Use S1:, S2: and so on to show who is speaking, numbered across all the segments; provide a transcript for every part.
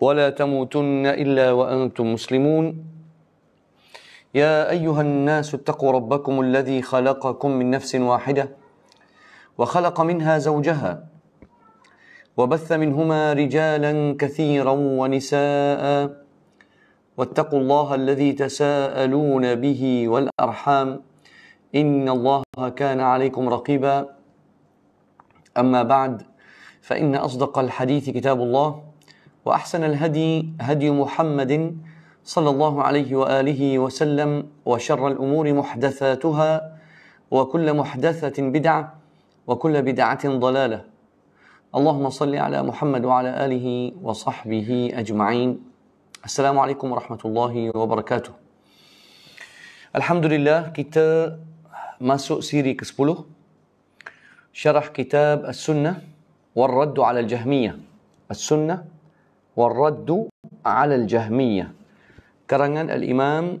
S1: ولا تموتن إلا وأنتم مسلمون يا أيها الناس اتقوا ربكم الذي خلقكم من نفس واحدة وخلق منها زوجها وبث منهما رجالا كثيرا ونساء واتقوا الله الذي تساءلون به والأرحام إن الله كان عليكم رقيبا أما بعد فإن أصدق الحديث كتاب الله وأحسن الهدي هدي محمد صلى الله عليه وآله وسلم وشر الأمور محدثاتها وكل محدثة بدعة وكل بدعة ضلالة اللهم صل على محمد وعلى آله وصحبه أجمعين السلام عليكم ورحمة الله وبركاته الحمد لله كتاب masuk siri ke-10 syarah kitab As-Sunnah wal Radd 'ala Al-Jahmiyah As-Sunnah والرد على الجهمية كرنان الإمام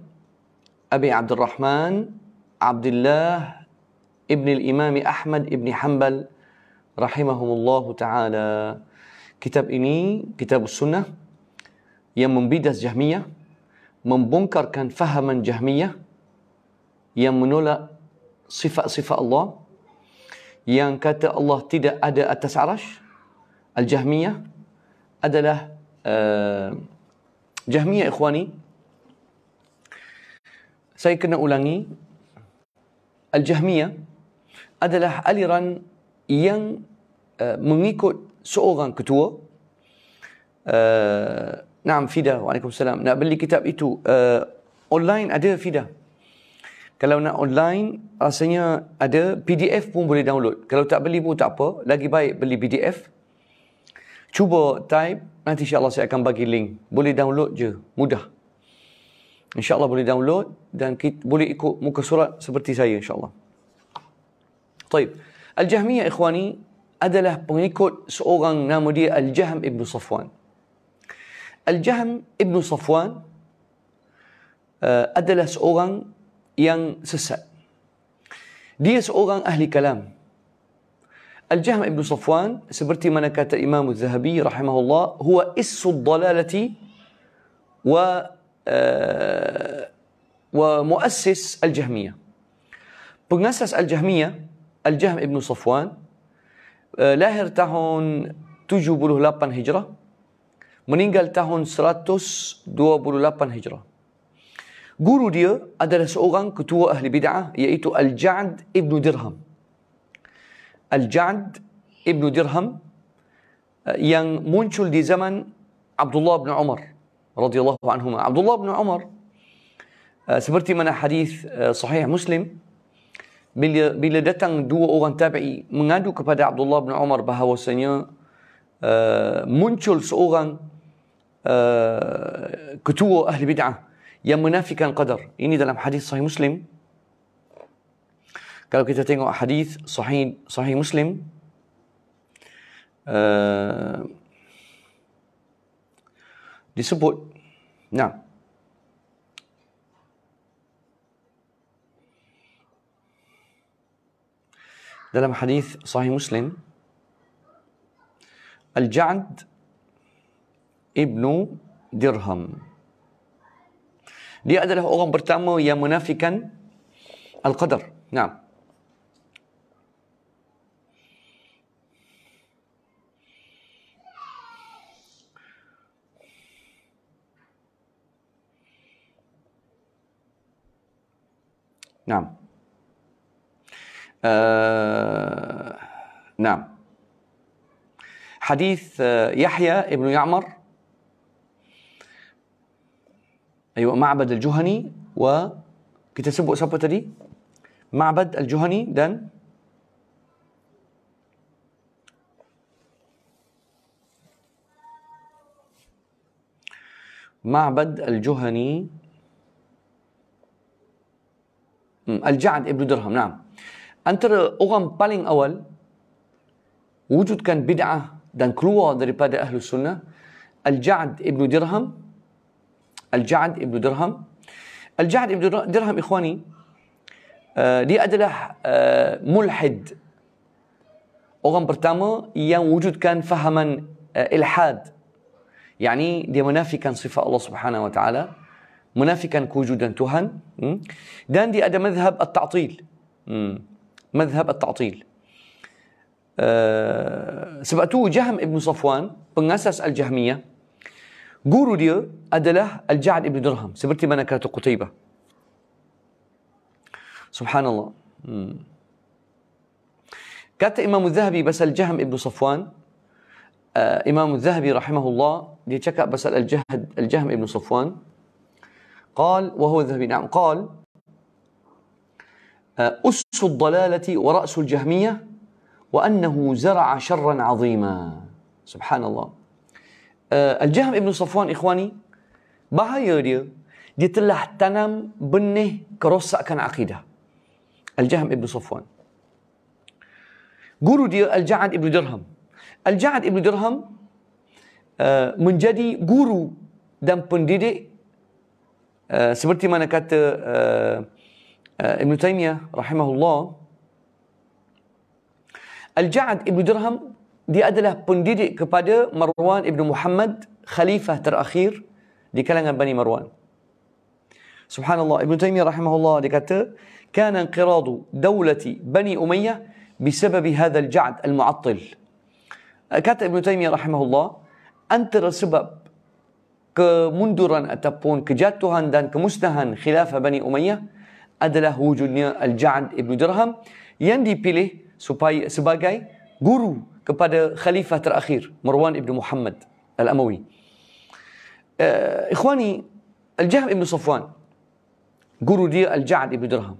S1: أبي عبد الرحمن عبد الله ابن الإمام أحمد ابن حنبل رحمهم الله تعالى كتاب إني كتاب السنة yang membidas jahmiyah, membongkarkan fahaman jahmiyah yang menolak sifat-sifat Allah yang kata Allah tidak ada atas arash, al-jahmiyah adalah Eh, Jahmiyah Ikhwani saya kena ulangi Al-Jahmiyah adalah aliran yang uh, mengikut seorang ketua uh, Naam Fida, Waalaikumsalam nak beli kitab itu uh, online ada Fida kalau nak online rasanya ada PDF pun boleh download kalau tak beli pun tak apa lagi baik beli PDF Cuba type, nanti insyaAllah saya akan bagi link. Boleh download je, mudah. InsyaAllah boleh download dan kita, boleh ikut muka surat seperti saya insyaAllah. Baik. Al-Jahmiyah Ikhwani adalah pengikut seorang nama dia Al-Jahm Ibn Safwan. Al-Jahm Ibn Safwan uh, adalah seorang yang sesat. Dia seorang ahli kalam. الجهم ابن صفوان سبرتي منكة الإمام الذهبي رحمه الله هو إس الضلالة و آه، ومؤسس الجهمية بنسس الجهمية الجهم ابن صفوان آه، لاهر تاهون تجو بلو لابن هجرة دو tahun 128 هجرة Guru dia adalah seorang ketua ahli bid'ah iaitu Al-Ja'd ibn Dirham. Al-Ja'd ibn Dirham yang muncul di zaman Abdullah bin Umar radhiyallahu anhu. Abdullah bin Umar seperti mana hadis sahih Muslim bila, bila datang dua orang tabi'i mengadu kepada Abdullah bin Umar bahawasanya uh, muncul seorang uh, ketua ahli bid'ah yang menafikan qadar. Ini dalam hadis sahih Muslim Kalau kita tengok hadis sahih sahih Muslim uh, disebut nah dalam hadis sahih Muslim Al-Ja'd ibn Dirham dia adalah orang pertama yang menafikan al-qadar. Naam. نعم آه نعم حديث آه، يحيى ابن يعمر أيوة معبد الجهني و كتسبق سبت دي معبد الجهني دن معبد الجهني الجعد ابن درهم نعم انتر اغم بالين اول وجود كان بدعة دان كلوة دريبادة أهل السنة الجعد ابن درهم الجعد ابن درهم الجعد ابن درهم إخواني آه، دي أدله آه، ملحد أغم برتامو يان وجود كان فهما آه، إلحاد يعني دي منافي كان صفة الله سبحانه وتعالى منافكا كوجودا تهن داندي هذا مذهب التعطيل مذهب التعطيل آه، سبقته جهم ابن صفوان بنأسس الجهمية قولوا لي أدله الجعد ابن درهم سبرتي ما نكرت قتيبة سبحان الله كات إمام الذهبي بس الجهم ابن صفوان آه إمام الذهبي رحمه الله دي بس الجهد الجهم ابن صفوان قال وهو الذهبي نعم قال أس الضلالة ورأس الجهمية وأنه زرع شرا عظيما سبحان الله الجهم ابن صفوان إخواني bahaya dia dia telah tanam benih kerosakan akidah Al-Jahm Ibn Safwan guru dia Al-Ja'ad Ibn Dirham Al-Ja'ad Ibn Dirham uh, menjadi guru dan pendidik سبرتي ما نكات ابن تيمية رحمه الله Al-Ja'ad Ibn Dirham dia adalah pendidik kepada Marwan Ibn Muhammad khalifah terakhir di kalangan Bani Marwan. Subhanallah Ibn Taymiyah rahimahullah dia kata كان انقراض دولة بني أمية بسبب هذا الجعد المعطل. Kata Ibn Taymiyah rahimahullah antara sebab كمندران أتبون كجات توهان كمستهن خلافة بني أمية أدله وجودنا الجعد ابن درهم يندي بيلي سباي سباقاي قرو كبادة خليفة الأخير مروان ابن محمد الأموي إخواني الجهم ابن صفوان قرو دي الجعد ابن درهم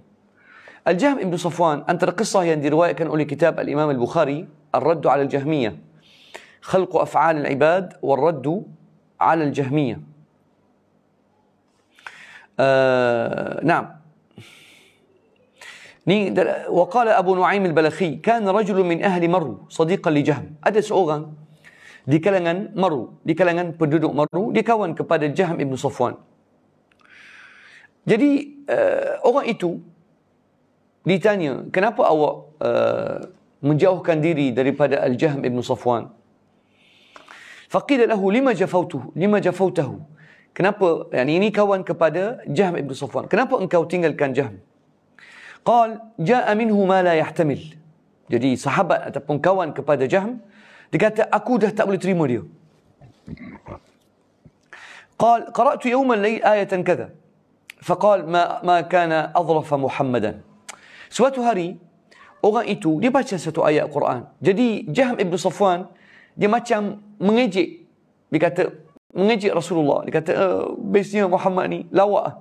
S1: الجهم ابن صفوان أنت القصة يندي رواية كان أولي كتاب الإمام البخاري الرد على الجهمية خلق أفعال العباد والرد Al-Jahmiyah. على الجهمية آه Abu وقال al نعيم kan كان min ahli أهل مرو li Jahm. Ada seorang, di kalangan Maru, di kalangan penduduk Maru, dia kawan kepada Jahm ibn Safwan. Jadi uh, orang itu ditanya, kenapa awak uh, menjauhkan diri daripada Al-Jaham ibn Safwan? Faqil lahu lima jafautuhu? Lima jafautahu? Kenapa? Yani ini kawan kepada Jahm ibn Safwan. Kenapa engkau tinggalkan Jahm? Qal ja'a minhu ma la yahtamil. Jadi sahabat ataupun kawan kepada Jahm dia kata aku dah tak boleh terima dia. Qal qara'tu yawman lay ayatan kadha. Faqal ma ma kana adrafa Muhammadan. Suatu hari orang itu dia baca satu ayat Quran. Jadi Jahm ibn Safwan dia macam mengejek. Dia kata, mengejek Rasulullah. Dia kata, uh, biasanya Muhammad ni lawak. Ah.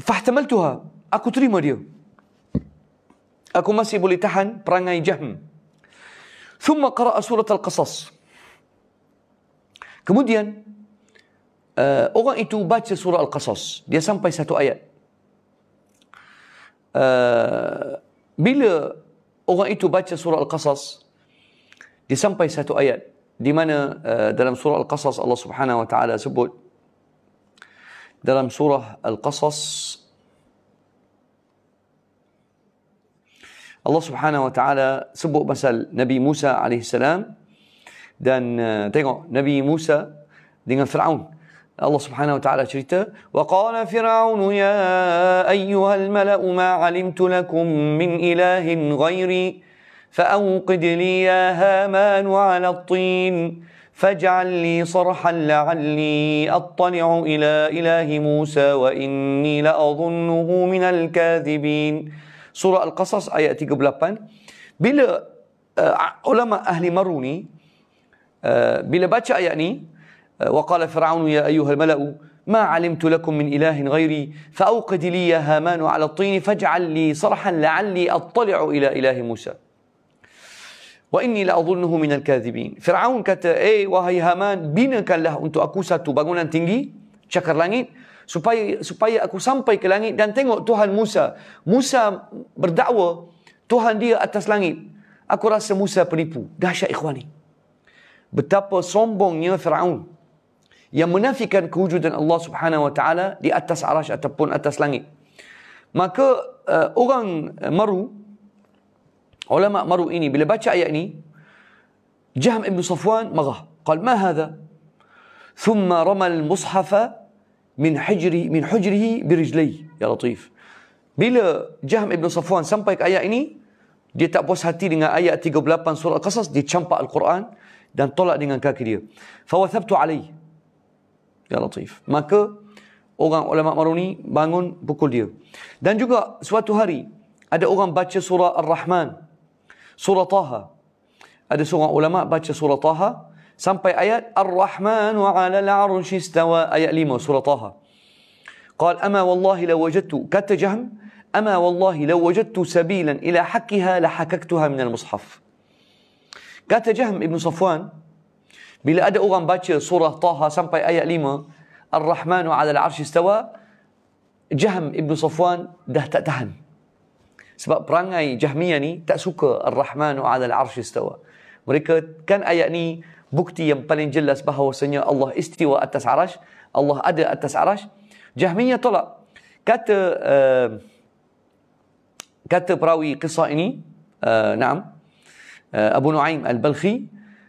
S1: Fahtamal tuha. Aku terima dia. Aku masih boleh tahan perangai jahm. Thumma qara surat al-qasas. Kemudian, uh, orang itu baca surah al-qasas. Dia sampai satu ayat. Uh, bila orang itu baca surah al-qasas, sampai satu ayat di mana uh, dalam surah Al-Qasas Allah Subhanahu wa taala sebut dalam surah Al-Qasas Allah Subhanahu wa taala sebut pasal Nabi Musa alaihi salam dan uh, tengok Nabi Musa dengan Firaun الله سبحانه وتعالى cerita وقال فرعون يا أيها الملأ ما علمت لكم من إله غيري فأوقد لي يا هامان على الطين فاجعل لي صرحا لعلي أطلع إلى إله موسى وإني لأظنه من الكاذبين سورة القصص qasas قبل أبان بلا علماء أهل مروني بلا باتش يعني وقال فرعون يا أيها الملأ ما علمت لكم من إله غيري فأوقد لي يا هامان على الطين فاجعل لي صرحا لعلي أطلع إلى إله موسى Wa inni la adhunnuhu minal kathibin. Fir'aun kata, eh wahai Haman, binakanlah untuk aku satu bangunan tinggi, cakar langit, supaya supaya aku sampai ke langit dan tengok Tuhan Musa. Musa berdakwa, Tuhan dia atas langit. Aku rasa Musa penipu. Dahsyat ikhwani. Betapa sombongnya Fir'aun yang menafikan kewujudan Allah Subhanahu Wa Taala di atas arash ataupun atas langit. Maka uh, orang uh, Maru Ulama Maru ini bila baca ayat ini Jaham Ibn Safwan marah. Qal ma hadha? Thumma ramal mushafa min hijri min hujrihi bi rijlai. Ya Latif. Bila Jaham Ibn Safwan sampai ke ayat ini dia tak puas hati dengan ayat 38 surah Al-Qasas dia campak Al-Quran dan tolak dengan kaki dia. Fawathabtu alai. Ya Latif. Maka orang ulama Maruni bangun pukul dia. Dan juga suatu hari ada orang baca surah Ar-Rahman Surah Taha. Ada seorang ulama baca surah Taha sampai ayat Ar-Rahman wa 'alal 'arsy istawa ayat 5 surah Taha. Qal ama قال أما والله لو ama wallahi law wajadtu sabilan ila سبيلا la hakaktuha min al-mushaf. kata Jahm Ibn Safwan bila ada orang baca surah Taha sampai ayat 5 Ar-Rahmanu 'ala al-'arsy istawa Jahm Ibn Safwan dah tak tahan Sebab perangai Jahmiyah ni tak suka Ar-Rahmanu ala al-Arsh istawa. Mereka kan ayat ni bukti yang paling jelas bahawasanya Allah istiwa atas arash. Allah ada atas arash. Jahmiyah tolak. Kata uh, kata perawi kisah ini, uh, naam, uh, Abu Nu'aim al-Balkhi,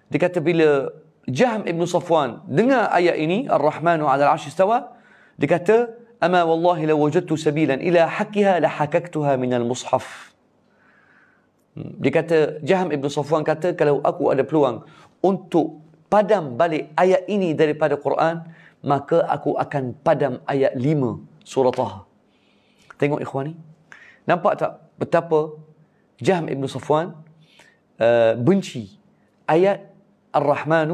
S1: dia kata bila Jahm ibn Safwan dengar ayat ini, Ar-Rahmanu ala al-Arsh istawa, dia kata, أما والله لو وجدت سبيلا إلى حكها لحككتها من المصحف لكتا جهم ابن صفوان كتا كلو أكو أدى بلوان أنت بدم بلي آية إني داري بدى قرآن ما أكو أكن بدم آية لما سورة طه تنقوا إخواني نبقى تا بتابا جهم ابن صفوان بنشي آية الرحمن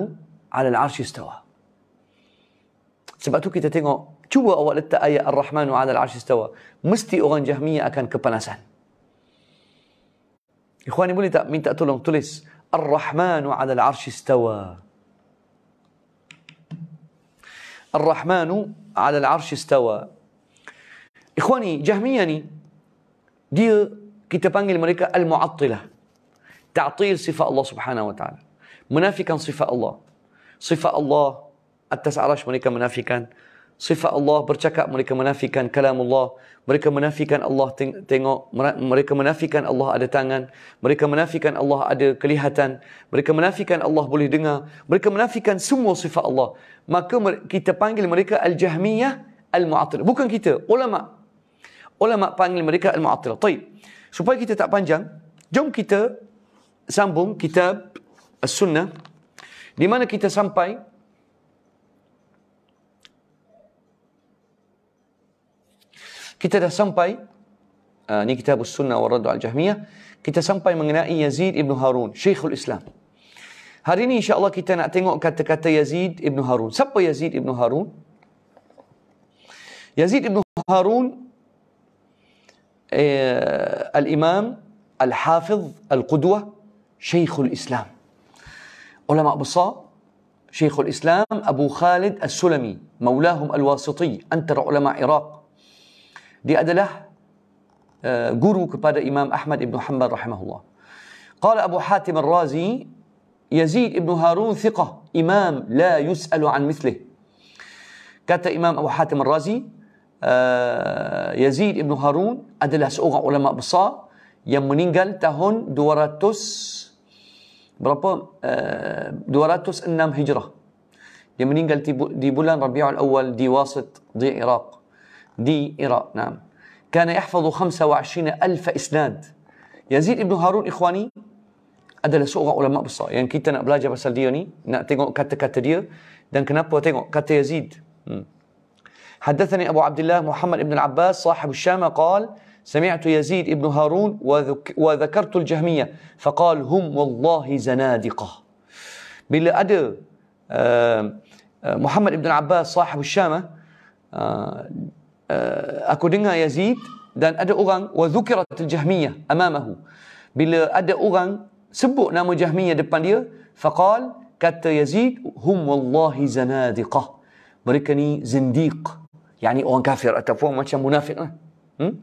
S1: على العرش استوى sebab tu kita tengok Cuba awak letak ayat Ar-Rahman wa alal arsy istawa. Mesti orang Jahmiyah akan kepanasan. Ikhwani boleh tak minta tolong tulis Ar-Rahman wa alal arsy istawa. Ar-Rahman ala al-arsy istawa. Ikhwani, Jahmiyah ni dia kita panggil mereka al-mu'attilah. Ta'til sifat Allah Subhanahu wa taala. Menafikan sifat Allah. Sifat Allah atas arasy mereka menafikan sifat Allah bercakap mereka menafikan kalam Allah mereka menafikan Allah teng- tengok mereka menafikan Allah ada tangan mereka menafikan Allah ada kelihatan mereka menafikan Allah boleh dengar mereka menafikan semua sifat Allah maka kita panggil mereka al-jahmiyah al-mu'attilah bukan kita ulama ulama panggil mereka al-mu'attilah طيب supaya kita tak panjang jom kita sambung kitab as-sunnah di mana kita sampai Kita dah sampai uh, ni kitab Sunnah wal radu al-Jahmiyah. Kita sampai mengenai Yazid ibn Harun, Syekhul Islam. Hari ini insya-Allah kita nak tengok kata-kata Yazid ibn Harun. Siapa Yazid ibn Harun? Yazid ibn Harun eh, al-Imam Al-Hafiz al qudwa Syekhul Islam. Ulama besar شيخ الإسلام أبو خالد السلمي مولاهم الواسطي أنتر علماء عراق Dia adalah guru kepada Imam Ahmad ibn Hanbal rahimahullah. Qala Abu Hatim al-Razi, Yazid ibn Harun thiqah, imam la yus'alu an mithlih. Kata Imam Abu Hatim al-Razi, Yazid ibn Harun adalah seorang ulama besar yang meninggal tahun 200 berapa uh, 206 Hijrah. Dia meninggal di bulan Rabiul Awal di Wasit di Iraq. دي إراء نعم كان يحفظ 25 ألف إسناد يزيد ابن هارون إخواني ada lah علماء ulama يعني yang kita nak belajar pasal dia ni nak دير kata-kata dia dan kenapa tengok حدثني أبو عبد الله محمد بن العباس صاحب الشام قال سمعت يزيد ابن هارون وذكرت الجهمية فقال هم والله زنادقة بلا أدى محمد بن العباس صاحب الشامة uh, aku dengar Yazid dan ada orang wa zukiratul jahmiyah amamahu bila ada orang sebut nama jahmiyah depan dia faqal kata Yazid hum wallahi zanadiqah mereka ni zindiq yani orang kafir ataupun macam munafik lah hmm?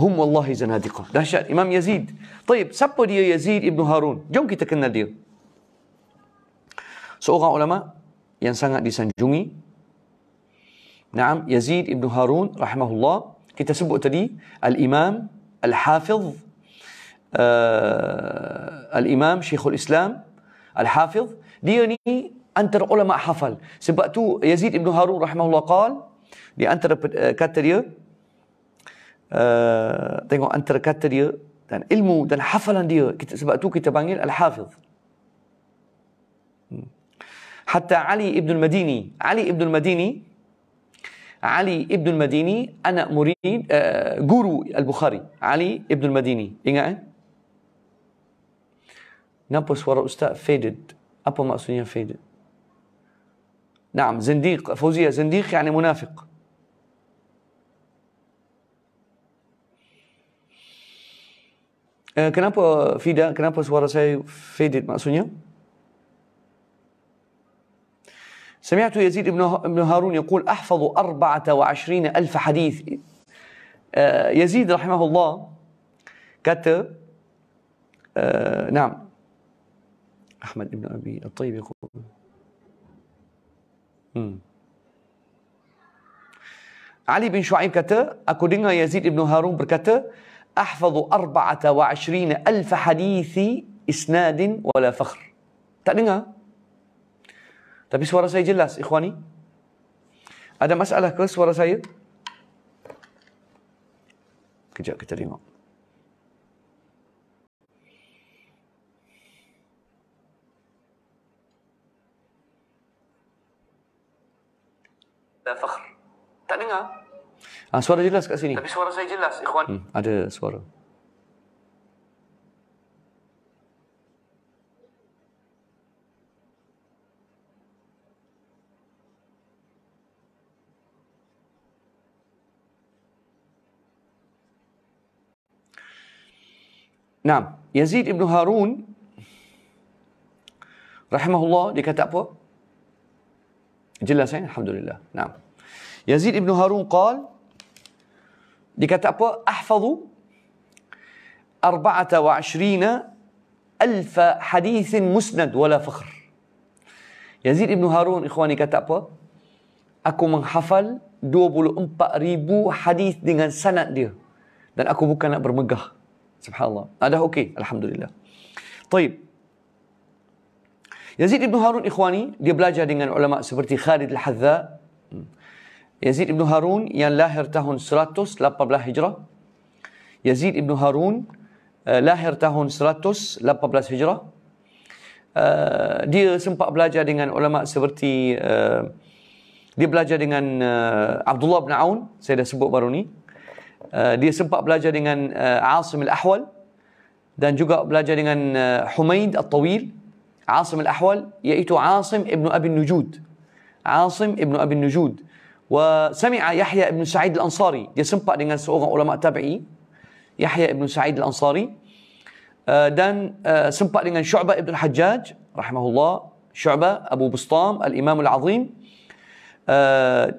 S1: hum wallahi zanadiqah dahsyat Imam Yazid طيب siapa dia Yazid ibn Harun jom kita kenal dia seorang ulama yang sangat disanjungi نعم يزيد بن هارون رحمه الله كنت سبق تدي الإمام الحافظ آه الإمام شيخ الإسلام الحافظ ديني أنت العلماء حفل سبقت يزيد بن هارون رحمه الله قال دي أنت كاتريا تنقو أنت كاتريا dan ilmu dan hafalan dia kita sebab tu kita panggil al-hafiz hmm. hatta ali ibn al-madini ali ibn al-madini علي ابن المديني انا مريد آه، جورو البخاري علي ابن المديني ايه نبص ورا استاذ فيدد ابو مقصود فيدد نعم زنديق فوزيه زنديق يعني منافق آه، كنابو فيدا كنابو سوارا ساي فيدد مقصود سمعت يزيد بن هارون يقول أحفظ أربعة وعشرين ألف حديث آه، يزيد رحمه الله كتب آه، نعم أحمد بن أبي الطيب يقول علي بن شعيب كتب أكدنا يزيد بن هارون بركته أحفظ أربعة وعشرين ألف حديث إسناد ولا فخر تأدنها Tapi suara saya jelas, ikhwani. Ada masalah ke suara saya? Kejap kita tengok. Tak Tak dengar? Ah, suara jelas kat sini. Tapi suara saya jelas, ikhwan. Hmm, ada suara. Nah, Yazid ibn Harun rahimahullah dia kata apa? Jelas kan? Alhamdulillah. Nah, Yazid ibn Harun qal dia kata apa? Ahfazu 24,000 hadis musnad wala fakhr. Yazid ibn Harun ikhwani kata apa? Aku menghafal 24,000 hadis dengan sanad dia. Dan aku bukan nak bermegah. Subhanallah. Ada okey, alhamdulillah. Baik. Yazid bin Harun Ikhwani, dia belajar dengan ulama seperti Khalid Al-Hadza. Hmm. Yazid bin Harun yang lahir tahun 118 Hijrah. Yazid bin Harun eh, lahir tahun 118 Hijrah. Eh, dia sempat belajar dengan ulama seperti eh, dia belajar dengan Abdullah bin Aun, saya dah sebut baru ni, dia sempat belajar dengan uh, Asim Al-Ahwal dan juga belajar dengan uh, Humaid Al-Tawil Asim Al-Ahwal iaitu Asim ibn Abi Nujud Asim ibn Abi Nujud wa sami'a Yahya Ibn Sa'id Al-Ansari dia sempat dengan seorang ulama tabi'i Yahya ibn Sa'id Al-Ansari uh, dan uh, sempat dengan Syu'bah ibn Hajjaj rahimahullah Syu'bah Abu Bustam Al-Imam Al-Azim uh,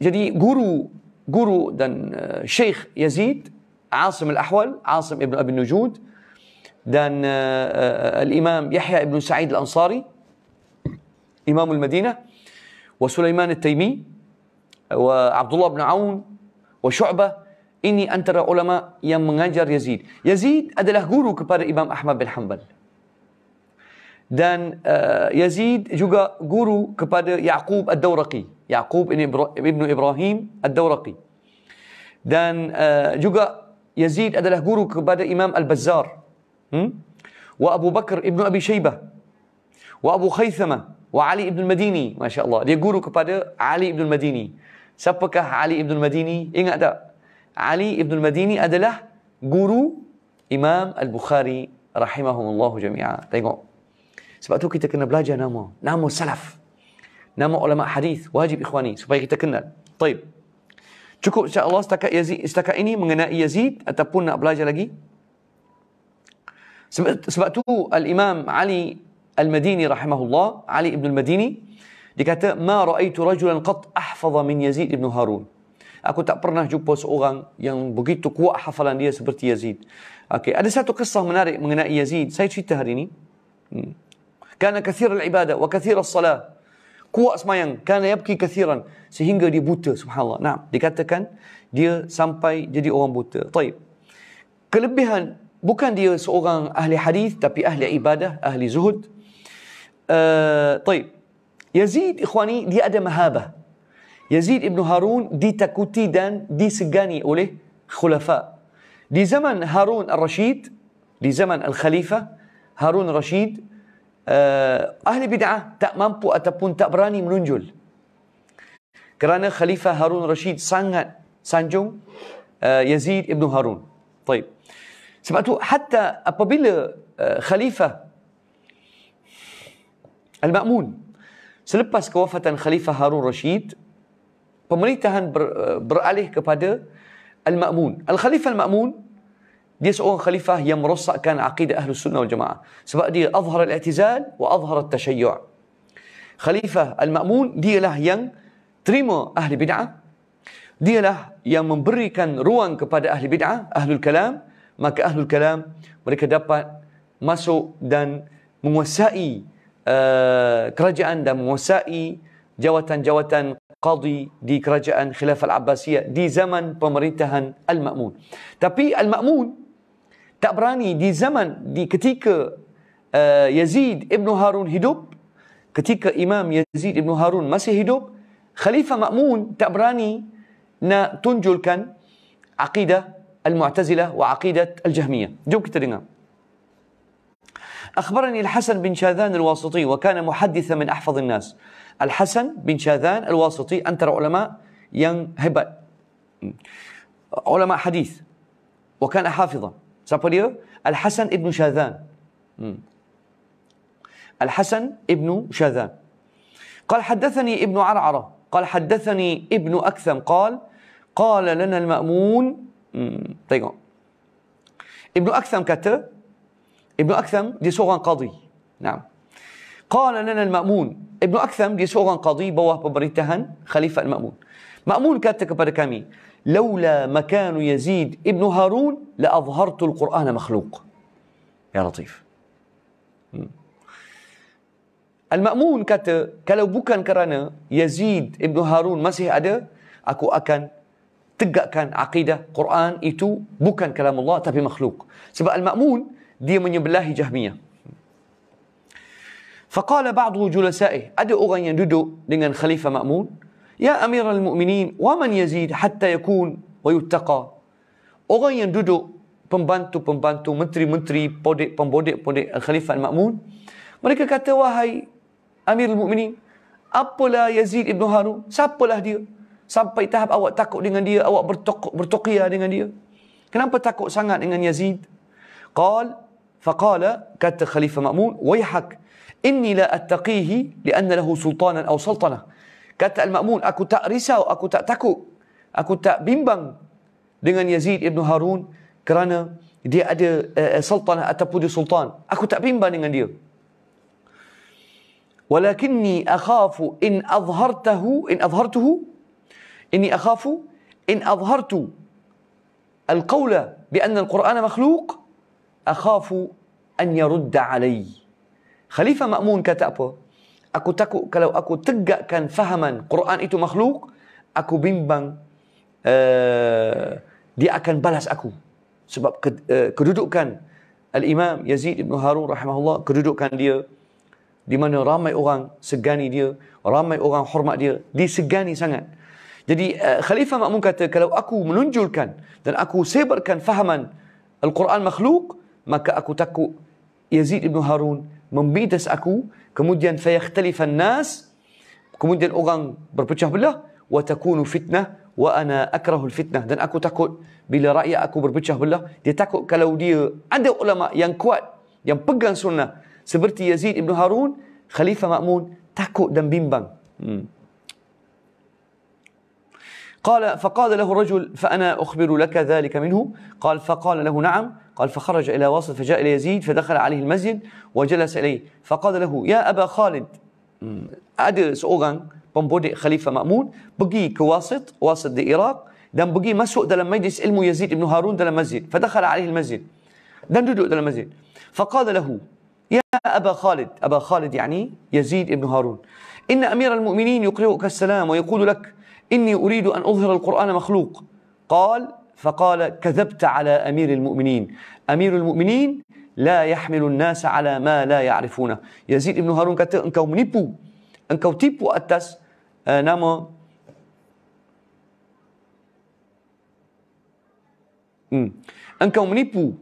S1: jadi guru جورو دن شيخ يزيد عاصم الأحول عاصم ابن أبي النجود دن الإمام يحيى ابن سعيد الأنصاري إمام المدينة وسليمان التيمي وعبد الله بن عون وشعبة إني أنت العلماء يمنجر يزيد يزيد أدله جورو كبار الإمام أحمد بن حنبل dan يزيد eh, Yazid جورو كبار يعقوب الدورقي Yaqub ibn Ibrahim Ad-Dawraqi. Dan uh, juga Yazid adalah guru kepada Imam Al-Bazzar. Hmm? Wa Abu Bakr ibn Abi Shaybah. Wa Abu Khaythama. Wa Ali ibn Madini. Masya Allah. Dia guru kepada Ali ibn Madini. Siapakah Ali ibn Madini? Ingat tak? Ali ibn Madini adalah guru Imam Al-Bukhari rahimahumullahu jami'ah. Tengok. Sebab tu kita kena belajar nama. Nama salaf. nama ulama hadis wajib ikhwani supaya kita kenal. Taib. Cukup insya-Allah setakat Yazid setakat ini mengenai Yazid ataupun nak belajar lagi? Sebab, sebab tu Al-Imam Ali Al-Madini rahimahullah, Ali Ibn Al-Madini dikata ma raaitu rajulan qat ahfaza min Yazid ibn Harun. Aku tak pernah jumpa seorang yang begitu kuat hafalan dia seperti Yazid. Okey, ada satu kisah menarik mengenai Yazid. Saya cerita hari ini. Hmm. Kana kathir al-ibadah wa kathir as-salah kuat semayang kerana yabki kathiran sehingga dia buta subhanallah nah dikatakan dia sampai jadi orang buta طيب kelebihan bukan dia seorang ahli hadis tapi ahli ibadah ahli zuhud طيب uh, eh, Yazid ikhwani dia ada mahabah Yazid ibn Harun ditakuti dan disegani oleh khulafa di zaman Harun al-Rashid di zaman al-Khalifah Harun al-Rashid uh, ahli bid'ah tak mampu ataupun tak berani menunjul. Kerana Khalifah Harun Rashid sangat sanjung uh, Yazid Ibn Harun. Taib. Sebab tu hatta apabila uh, eh, Khalifah Al-Ma'mun selepas kewafatan Khalifah Harun Rashid, pemerintahan ber, uh, beralih kepada Al-Ma'mun. Al-Khalifah Al-Ma'mun dia seorang khalifah yang merosakkan akidah ahlu sunnah wal jamaah. Sebab dia azhar al-i'tizal wa azhar al-tashayyu'. Khalifah al-Ma'mun, dialah yang terima ahli bid'ah. Dialah yang memberikan ruang kepada ahli bid'ah, ahlul kalam. Maka ahlul kalam, mereka dapat masuk dan menguasai uh, kerajaan dan menguasai jawatan-jawatan qadi di kerajaan khilafah al-Abbasiyah di zaman pemerintahan Al-Ma'mun. Tapi Al-Ma'mun تابراني دي زمن دي كتيك يزيد ابن هارون هدوب كتيك إمام يزيد ابن هارون مسي هدوب خليفة مأمون تابراني نا تنجل كان عقيدة المعتزلة وعقيدة الجهمية جو كترينا أخبرني الحسن بن شاذان الواسطي وكان محدثا من أحفظ الناس الحسن بن شاذان الواسطي أنت علماء ينهب علماء حديث وكان حافظا سابوليو الحسن ابن شاذان الحسن ابن شاذان قال حدثني ابن عرعرة قال حدثني ابن أكثم قال قال لنا المأمون ابن أكثم كتب ابن أكثم دي سوران قاضي نعم قال لنا المأمون ابن أكثم دي سوران قاضي بوah ببريتهن خليفه المأمون مأمون كتب كبر كامي لولا مكان يزيد ابن هارون لأظهرت القرآن مخلوق يا لطيف المأمون كتا كلو بوكان كرانا يزيد ابن هارون مسيح أدى أكو أكن كان عقيدة قرآن إتو بوكان كلام الله تبي مخلوق سبق المأمون دي من يبلاه جهمية فقال بعض جلسائه أدى أغنيا ددو دين خليفة مأمون Ya amiral mu'minin wa man yazid hatta yakun wa yuttaqa. Orang yang duduk pembantu-pembantu menteri-menteri podik pembodik podik khalifah Al-Ma'mun mereka kata wahai Amirul Mukminin apalah Yazid ibn Harun siapalah dia sampai tahap awak takut dengan dia awak bertuq bertuqia dengan dia kenapa takut sangat dengan Yazid qal faqala kata khalifah Ma'mun wayhak inni la attaqihi li anna lahu sultanan aw Sultanah. Kata Al-Ma'mun, aku tak risau, aku tak takut. Aku tak bimbang dengan Yazid ibn Harun kerana dia ada uh, sultan ataupun dia sultan. Aku tak bimbang dengan dia. Walakinni akhafu in azhartahu in azhartuhu inni akhafu in azhartu al-qawla bi anna al-Qur'ana makhluk, akhafu an yarudda alai. Khalifah Ma'mun kata apa? Aku takut kalau aku tegakkan fahaman Quran itu makhluk, aku bimbang uh, dia akan balas aku. Sebab ke, uh, kedudukan Al-Imam Yazid Ibn Harun rahimahullah, kedudukan dia di mana ramai orang segani dia, ramai orang hormat dia, disegani sangat. Jadi uh, Khalifah Makmum kata, kalau aku menunjulkan dan aku sebarkan fahaman Al-Quran makhluk, maka aku takut Yazid Ibn Harun membidas aku kemudian saya ikhtalifan nas kemudian orang berpecah belah wa takunu fitnah wa ana akrahul fitnah dan aku takut bila rakyat aku berpecah belah dia takut kalau dia ada ulama yang kuat yang pegang sunnah seperti Yazid ibn Harun Khalifah Ma'mun takut dan bimbang hmm. قال فقال له رجل فأنا أخبر لك ذلك منه قال فقال له نعم قال فخرج إلى واصل فجاء إلى يزيد فدخل عليه المسجد وجلس إليه فقال له يا أبا خالد أدرس سؤغان بمبودي خليفة مأمون بقي كواسط واسط دي إيراق دم بقي مسوء دلم مجلس إلمو يزيد بن هارون دلم مسجد فدخل عليه المسجد دم دودو دلم مسجد فقال له يا أبا خالد أبا خالد يعني يزيد بن هارون إن أمير المؤمنين يقرئك السلام ويقول لك إني أريد أن أظهر القرآن مخلوق قال فقال كذبت على امير المؤمنين امير المؤمنين لا يحمل الناس على ما لا يعرفونه يزيد بن هارون kata engkau منيبو engkau تيبو اتس آه، نما nama منيبو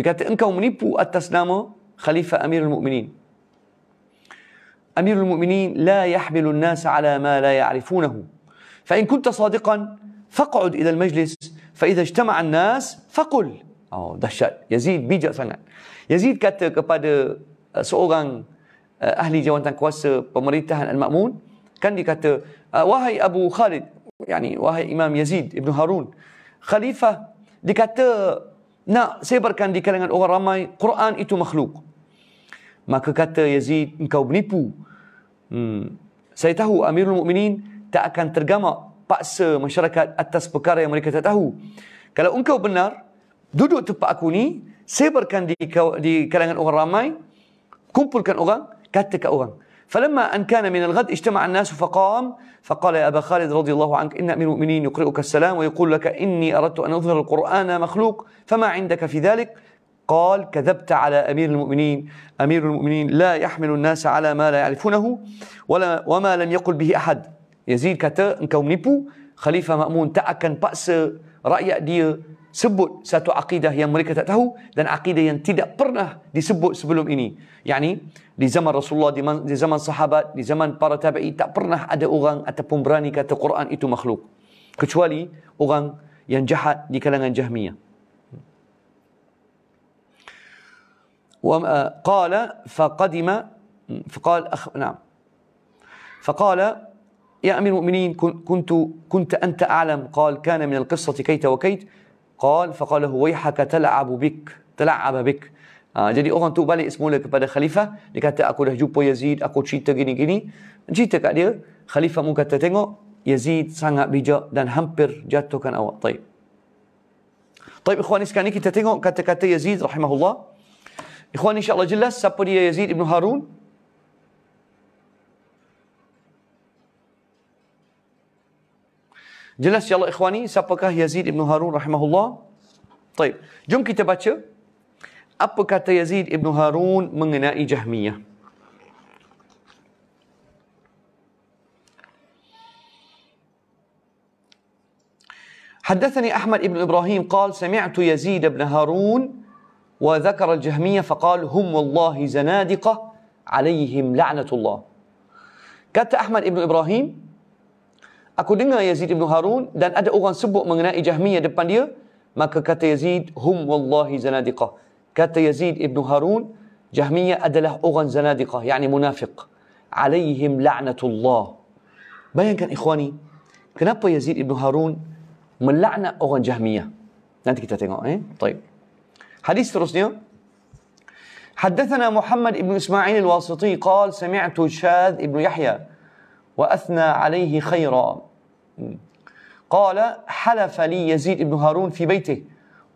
S1: engkau menipu منيبو اتس نما خليفه امير المؤمنين أمير المؤمنين لا يحمل الناس على ما لا يعرفونه فإن كنت صادقا فاقعد إلى المجلس فإذا اجتمع الناس فقل Oh, dahsyat. Yazid bijak sangat. Yazid kata kepada uh, seorang uh, ahli jawatan kuasa pemerintahan Al-Ma'mun, kan dia kata, uh, wahai Abu Khalid, yani, wahai Imam Yazid Ibn Harun, khalifah, dia kata, nak sebarkan di kalangan orang ramai, Quran itu makhluk. Maka kata Yazid, engkau menipu. Hmm. Saya tahu Amirul Mukminin tak akan tergamak Paksa masyarakat atas perkara yang mereka tak tahu. Kalau engkau benar, duduk tempat aku ni, sebarkan di, di kalangan orang ramai, kumpulkan orang, kata ke orang. فلما أن كان من الغد اجتمع الناس فقام فقال يا أبا خالد رضي الله عنك إن أمير المؤمنين يقرئك السلام ويقول لك إني أردت أن أظهر القرآن مخلوق فما عندك في ذلك قال كذبت على أمير المؤمنين أمير المؤمنين لا يحمل الناس على ما لا يعرفونه ولا وما لم يقل به أحد Yazid kata, engkau menipu. Khalifah Ma'mun tak akan paksa rakyat dia sebut satu akidah yang mereka tak tahu dan akidah yang tidak pernah disebut sebelum ini. Yani di zaman Rasulullah, di, di zaman sahabat, di zaman para tabi'i tak pernah ada orang ataupun berani kata Quran itu makhluk. Kecuali orang yang jahat di kalangan Jahmiyah. Wa uh, qala faqadima hmm, faqala nعم. Faqala يا أمير المؤمنين كنت, كنت أنت أعلم قال كان من القصة كيت وكيت قال فقال له ويحك تلعب بك تلعب بك آه جدي أغن تو بالي اسمه لك بدا خليفة لكاتا أكو رهجو بو يزيد أكو تشيتا جيني جيني جيتك كأدير خليفة مو كاتا تتنغو يزيد سانا بيجا دان همبر جاتو كان أوا طيب طيب إخواني سكاني كي تتنغو كاتا كاتا يزيد رحمه الله إخواني إن شاء الله جلس سابوني يزيد ابن هارون Jelas ya Allah ikhwani siapakah Yazid Ibn Harun rahimahullah? Baik. Jom kita baca apa kata Yazid Ibn Harun mengenai Jahmiyah. حدثني أحمد بن إبراهيم قال سمعت يزيد بن هارون وذكر الجهمية فقال هم والله زنادقة عليهم لعنة الله كتب أحمد Ibn إبراهيم aku dengar Yazid bin Harun dan ada orang sebut mengenai Jahmiyah depan dia, maka kata Yazid, hum wallahi zanadiqah. Kata Yazid bin Harun, Jahmiyah adalah orang zanadiqah, yakni munafiq. Alaihim la'natullah. Bayangkan ikhwani, kenapa Yazid bin Harun melaknat orang Jahmiyah? Nanti kita tengok eh. Baik. Hadis seterusnya, حدثنا محمد بن اسماعيل الواسطي قال سمعت شاذ بن يحيى وأثنى عليه خيرا قال حلف لي يزيد بن هارون في بيته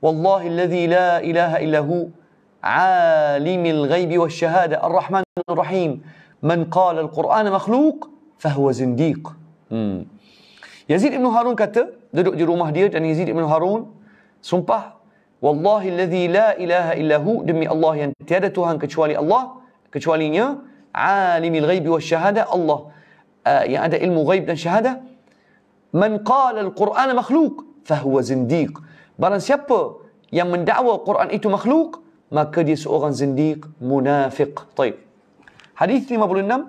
S1: والله الذي لا إله إلا هو عالم الغيب والشهادة الرحمن الرحيم من قال القرآن مخلوق فهو زنديق hmm. يزيد بن هارون كتب دلوق دي رومه دير يعني يزيد بن هارون سمبه والله الذي لا إله إلا هو دمي الله ينتهد تهان كتشوالي الله كتشوالي عالم الغيب والشهادة الله آه، يعني ده علم غيب ده شهادة من قال القرآن مخلوق فهو زنديق بلان سيابو يعني من دعوة القرآن إيتو مخلوق ما كدي سؤغن زنديق منافق طيب حديث لما النم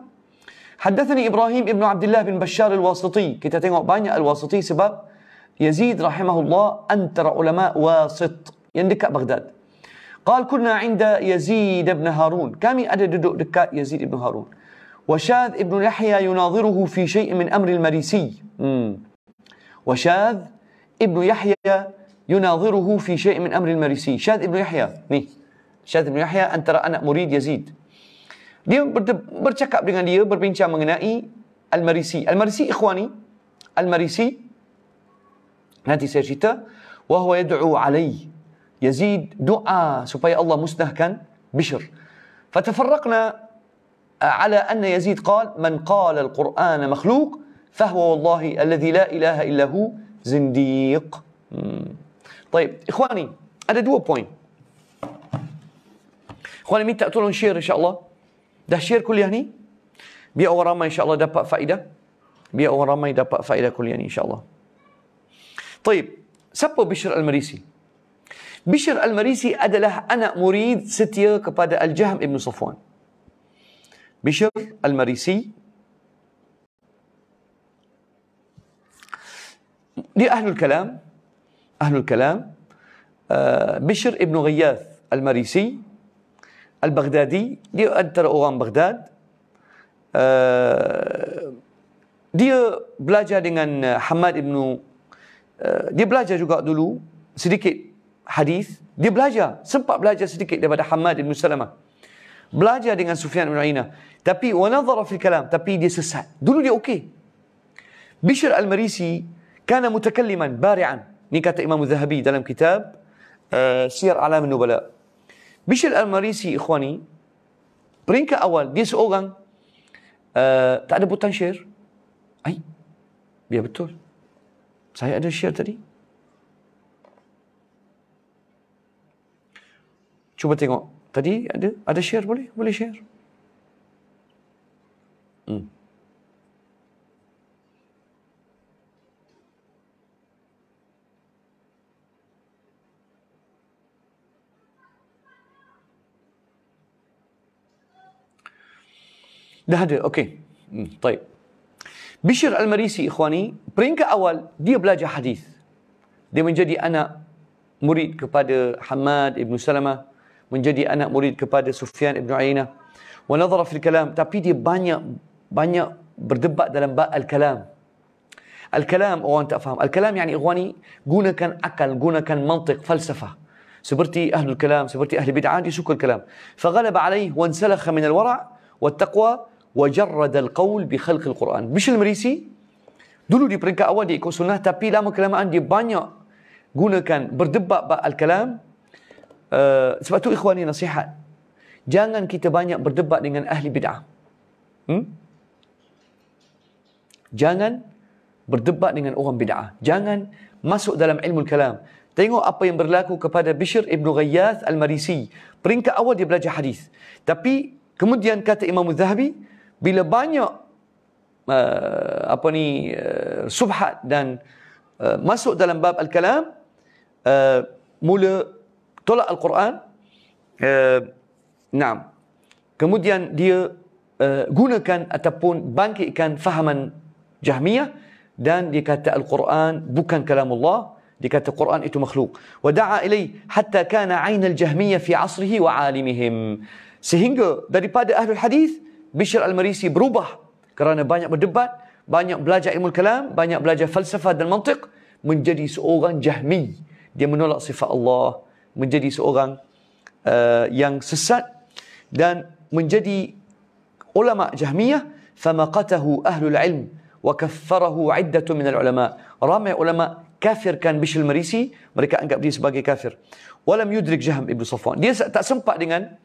S1: حدثني إبراهيم ابن عبد الله بن بشار الواسطي كتاتين وقبانيا الواسطي سبب يزيد رحمه الله أنتر علماء واسط يندك بغداد قال كنا عند يزيد بن هارون كامي ادد دكا يزيد بن هارون وشاذ ابن يحيى يناظره في شيء من أمر المريسي وشاذ ابن يحيى يناظره في شيء من أمر المريسي شاذ ابن يحيى شاذ ابن يحيى أنت antara أنا مريد يزيد dia bercakap dengan dia berbincang mengenai Al-Marisi Al-Marisi ikhwani Al-Marisi nanti saya cerita wa huwa yad'u alai Yazid doa supaya Allah musnahkan Bishr fatafarraqna على أن يزيد قال من قال القرآن مخلوق فهو والله الذي لا إله إلا هو زنديق طيب إخواني أنا دو بوين إخواني مين تقتلون شير إن شاء الله ده شير كل يعني بيا ما إن شاء الله دبق فائدة بيا ما يدبق فائدة كل يعني إن شاء الله طيب سبو بشر المريسي بشر المريسي أدله أنا مريد ستير كبادة الجهم ابن صفوان بشر المريسي دي أهل الكلام أهل الكلام بشر ابن غياث المريسي البغدادي دي أنتر أوغان بغداد دي بلاجا دينان حماد ابن دي بلاجا جوغا دولو سيديكي حديث دي بلاجا سمبا بلاجا سيديكي دي بدا حماد ابن سلمه belajar dengan Sufyan bin Uyainah. Tapi wanadhara fil kalam, tapi dia sesat. Dulu dia okey. Bishr al-Marisi kan mutakalliman bari'an. Ni kata Imam Zahabi dalam kitab uh, eh, Siyar Alam Nubala. Bishr al-Marisi ikhwani peringkat awal dia seorang uh, tak ada butang syair. Ai. dia betul. Saya ada syair tadi. Cuba tengok Tadi ada ada share boleh? Boleh share. Hmm. Dah ada, okey. Hmm, baik. Bishr Al-Marisi, ikhwani, peringkat awal, dia belajar hadis. Dia menjadi anak murid kepada Hamad Ibn Salamah menjadi anak murid kepada Sufyan ibn Uyainah wa nadhara fil kalam tapi dia banyak banyak berdebat dalam bab al-kalam Al-kalam orang tak faham. Al-kalam yani ikhwani gunakan akal, gunakan mantik, falsafah. Seperti ahli kalam, seperti ahli bid'ah dia suka kalam al-kalam. فغلب عليه وانسلخ من الورع والتقوى bi khalq al-quran Bishal Merisi dulu di peringkat awal dia ikut sunnah tapi lama kelamaan dia banyak gunakan berdebat bab al-kalam Eh, sebab tu ikhwani nasihat. Jangan kita banyak berdebat dengan ahli bid'ah. Hmm? Jangan berdebat dengan orang bid'ah. Jangan masuk dalam ilmu kalam. Tengok apa yang berlaku kepada Bishr ibn Ghayyath al-Marisi. Peringkat awal dia belajar hadis. Tapi kemudian kata Imam Zahabi, bila banyak uh, apa ni uh, subhat dan uh, masuk dalam bab al-kalam, uh, mula tolak Al-Quran uh, eh, nah. kemudian dia uh, gunakan ataupun bangkitkan fahaman jahmiyah dan dia kata Al-Quran bukan kalam Allah dia kata al Quran itu makhluk wa da'a ilai hatta kana ayn al-jahmiyah fi asrihi wa alimihim sehingga daripada ahli hadis Bishr al-Marisi berubah kerana banyak berdebat banyak belajar ilmu kalam banyak belajar falsafah dan mantik menjadi seorang jahmi dia menolak sifat Allah menjadi seorang uh, yang sesat dan menjadi ulama Jahmiyah famaqatahu ahlul ilm wa kaffarahu iddatu minal ulama ramai ulama kafirkan Bishil Marisi mereka anggap dia sebagai kafir walam yudrik Jahm ibnu Safwan dia tak sempat dengan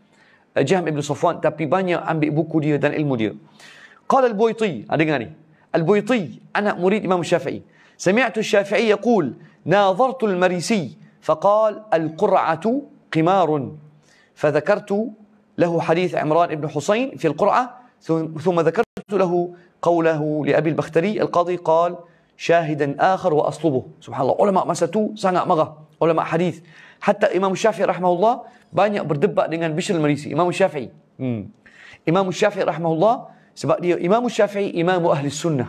S1: Jahm ibnu Safwan tapi banyak ambil buku dia dan ilmu dia qala al-Buaiti ha, dengar ni al-Buaiti anak murid Imam Syafi'i sami'tu Syafi'i yaqul ناظرت المريسي فقال القرعة قمار فذكرت له حديث عمران بن حسين في القرعة ثم ذكرت له قوله لأبي البختري القاضي قال شاهدا آخر وأصلبه سبحان الله علماء مسأتو سانع مغا علماء حديث حتى إمام الشافعي رحمه الله بانيا بردبا دengan بشر المريسي إمام الشافعي إمام الشافعي رحمه الله إمام الشافعي إمام أهل السنة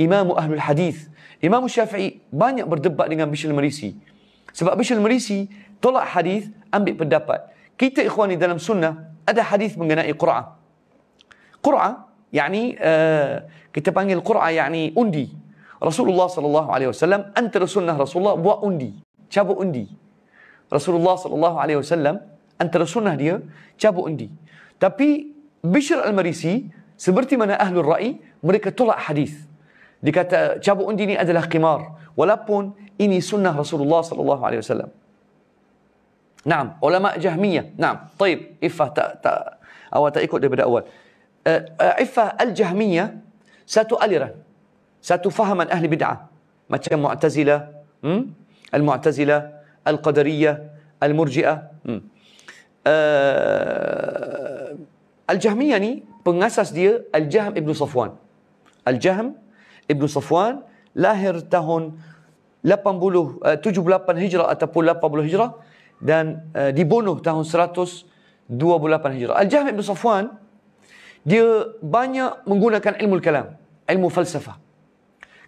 S1: إمام أهل الحديث إمام الشافعي بانيا بردبا دengan بشر المريسي Sebab Bishr al-Marisi tolak hadis ambil pendapat. Kita ikhwani dalam sunnah ada hadis mengenai Qur'an. Qur'an, yakni uh, eh, kita panggil Qur'an yakni undi. Rasulullah sallallahu alaihi wasallam antara sunnah Rasulullah buat undi, cabut undi. Rasulullah sallallahu alaihi wasallam antara sunnah dia cabut undi. Tapi Bishr al-Marisi seperti mana ahlul ra'i mereka tolak hadis. Dikata cabut undi ni adalah qimar. Walaupun إني سنة رسول الله صلى الله عليه وسلم نعم علماء جهمية نعم طيب إفة أو تأيكو دبدا أول إفة الجهمية ستؤلر ستفهم أهل بدعة مثل المعتزلة المعتزلة القدرية المرجئة الجهمية ني pengasas dia الجهم ابن صفوان Safwan Al-Jahm Ibn Safwan uh, 78 eh, Hijrah ataupun 80 Hijrah dan uh, dibunuh tahun 128 Hijrah. Al-Jahm Ibn Safwan dia banyak menggunakan ilmu kalam, ilmu falsafah.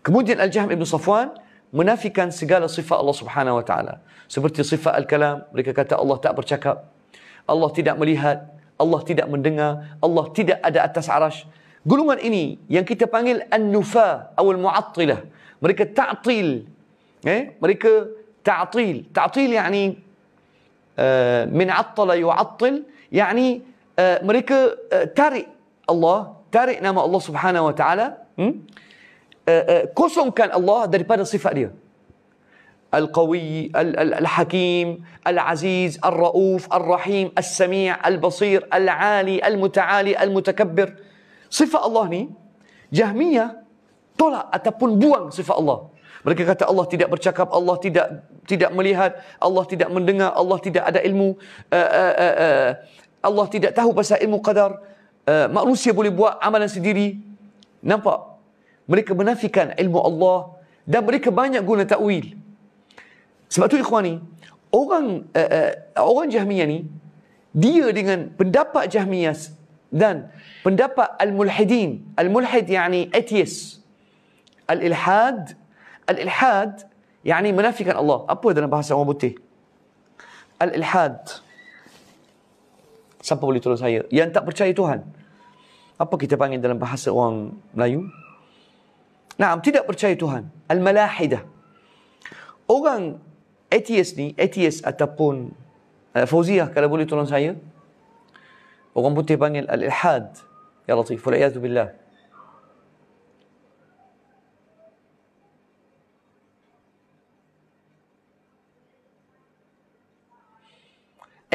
S1: Kemudian Al-Jahm Ibn Safwan menafikan segala sifat Allah Subhanahu wa taala. Seperti sifat al-kalam, mereka kata Allah tak bercakap. Allah tidak melihat, Allah tidak mendengar, Allah tidak ada atas arasy. Golongan ini yang kita panggil an-nufa atau al-mu'attilah. Mereka ta'til, ايه امريكا تعطيل تعطيل يعني آه، من عطل يعطل يعني امريكا آه، آه، تارئ الله تارئ نام الله سبحانه وتعالى كوسم كان الله دربان صفة عليه القوي الحكيم العزيز الرؤوف الرحيم السميع البصير العالي المتعالي المتكبر صفة الله ني جهمية طلع أتبون بوان صفة الله Mereka kata Allah tidak bercakap, Allah tidak tidak melihat, Allah tidak mendengar, Allah tidak ada ilmu, uh, uh, uh, Allah tidak tahu pasal ilmu qadar. Uh, manusia boleh buat amalan sendiri. Nampak? Mereka menafikan ilmu Allah dan mereka banyak guna ta'wil. Sebab tu ikhwani, orang uh, uh, orang Jahmiyah ni dia dengan pendapat Jahmiyah dan pendapat al-mulhidin, al-mulhid yani atheist, al-ilhad Al-Ilhad yani menafikan Allah. Apa dalam bahasa orang putih? Al-Ilhad. Siapa boleh tolong saya? Yang tak percaya Tuhan. Apa kita panggil dalam bahasa orang Melayu? Naam, tidak percaya Tuhan. Al-Malahidah. Orang atheist ni, atheist ataupun uh, Fauziah kalau boleh tolong saya. Orang putih panggil Al-Ilhad. Ya Latif, wa'ayyadu billah.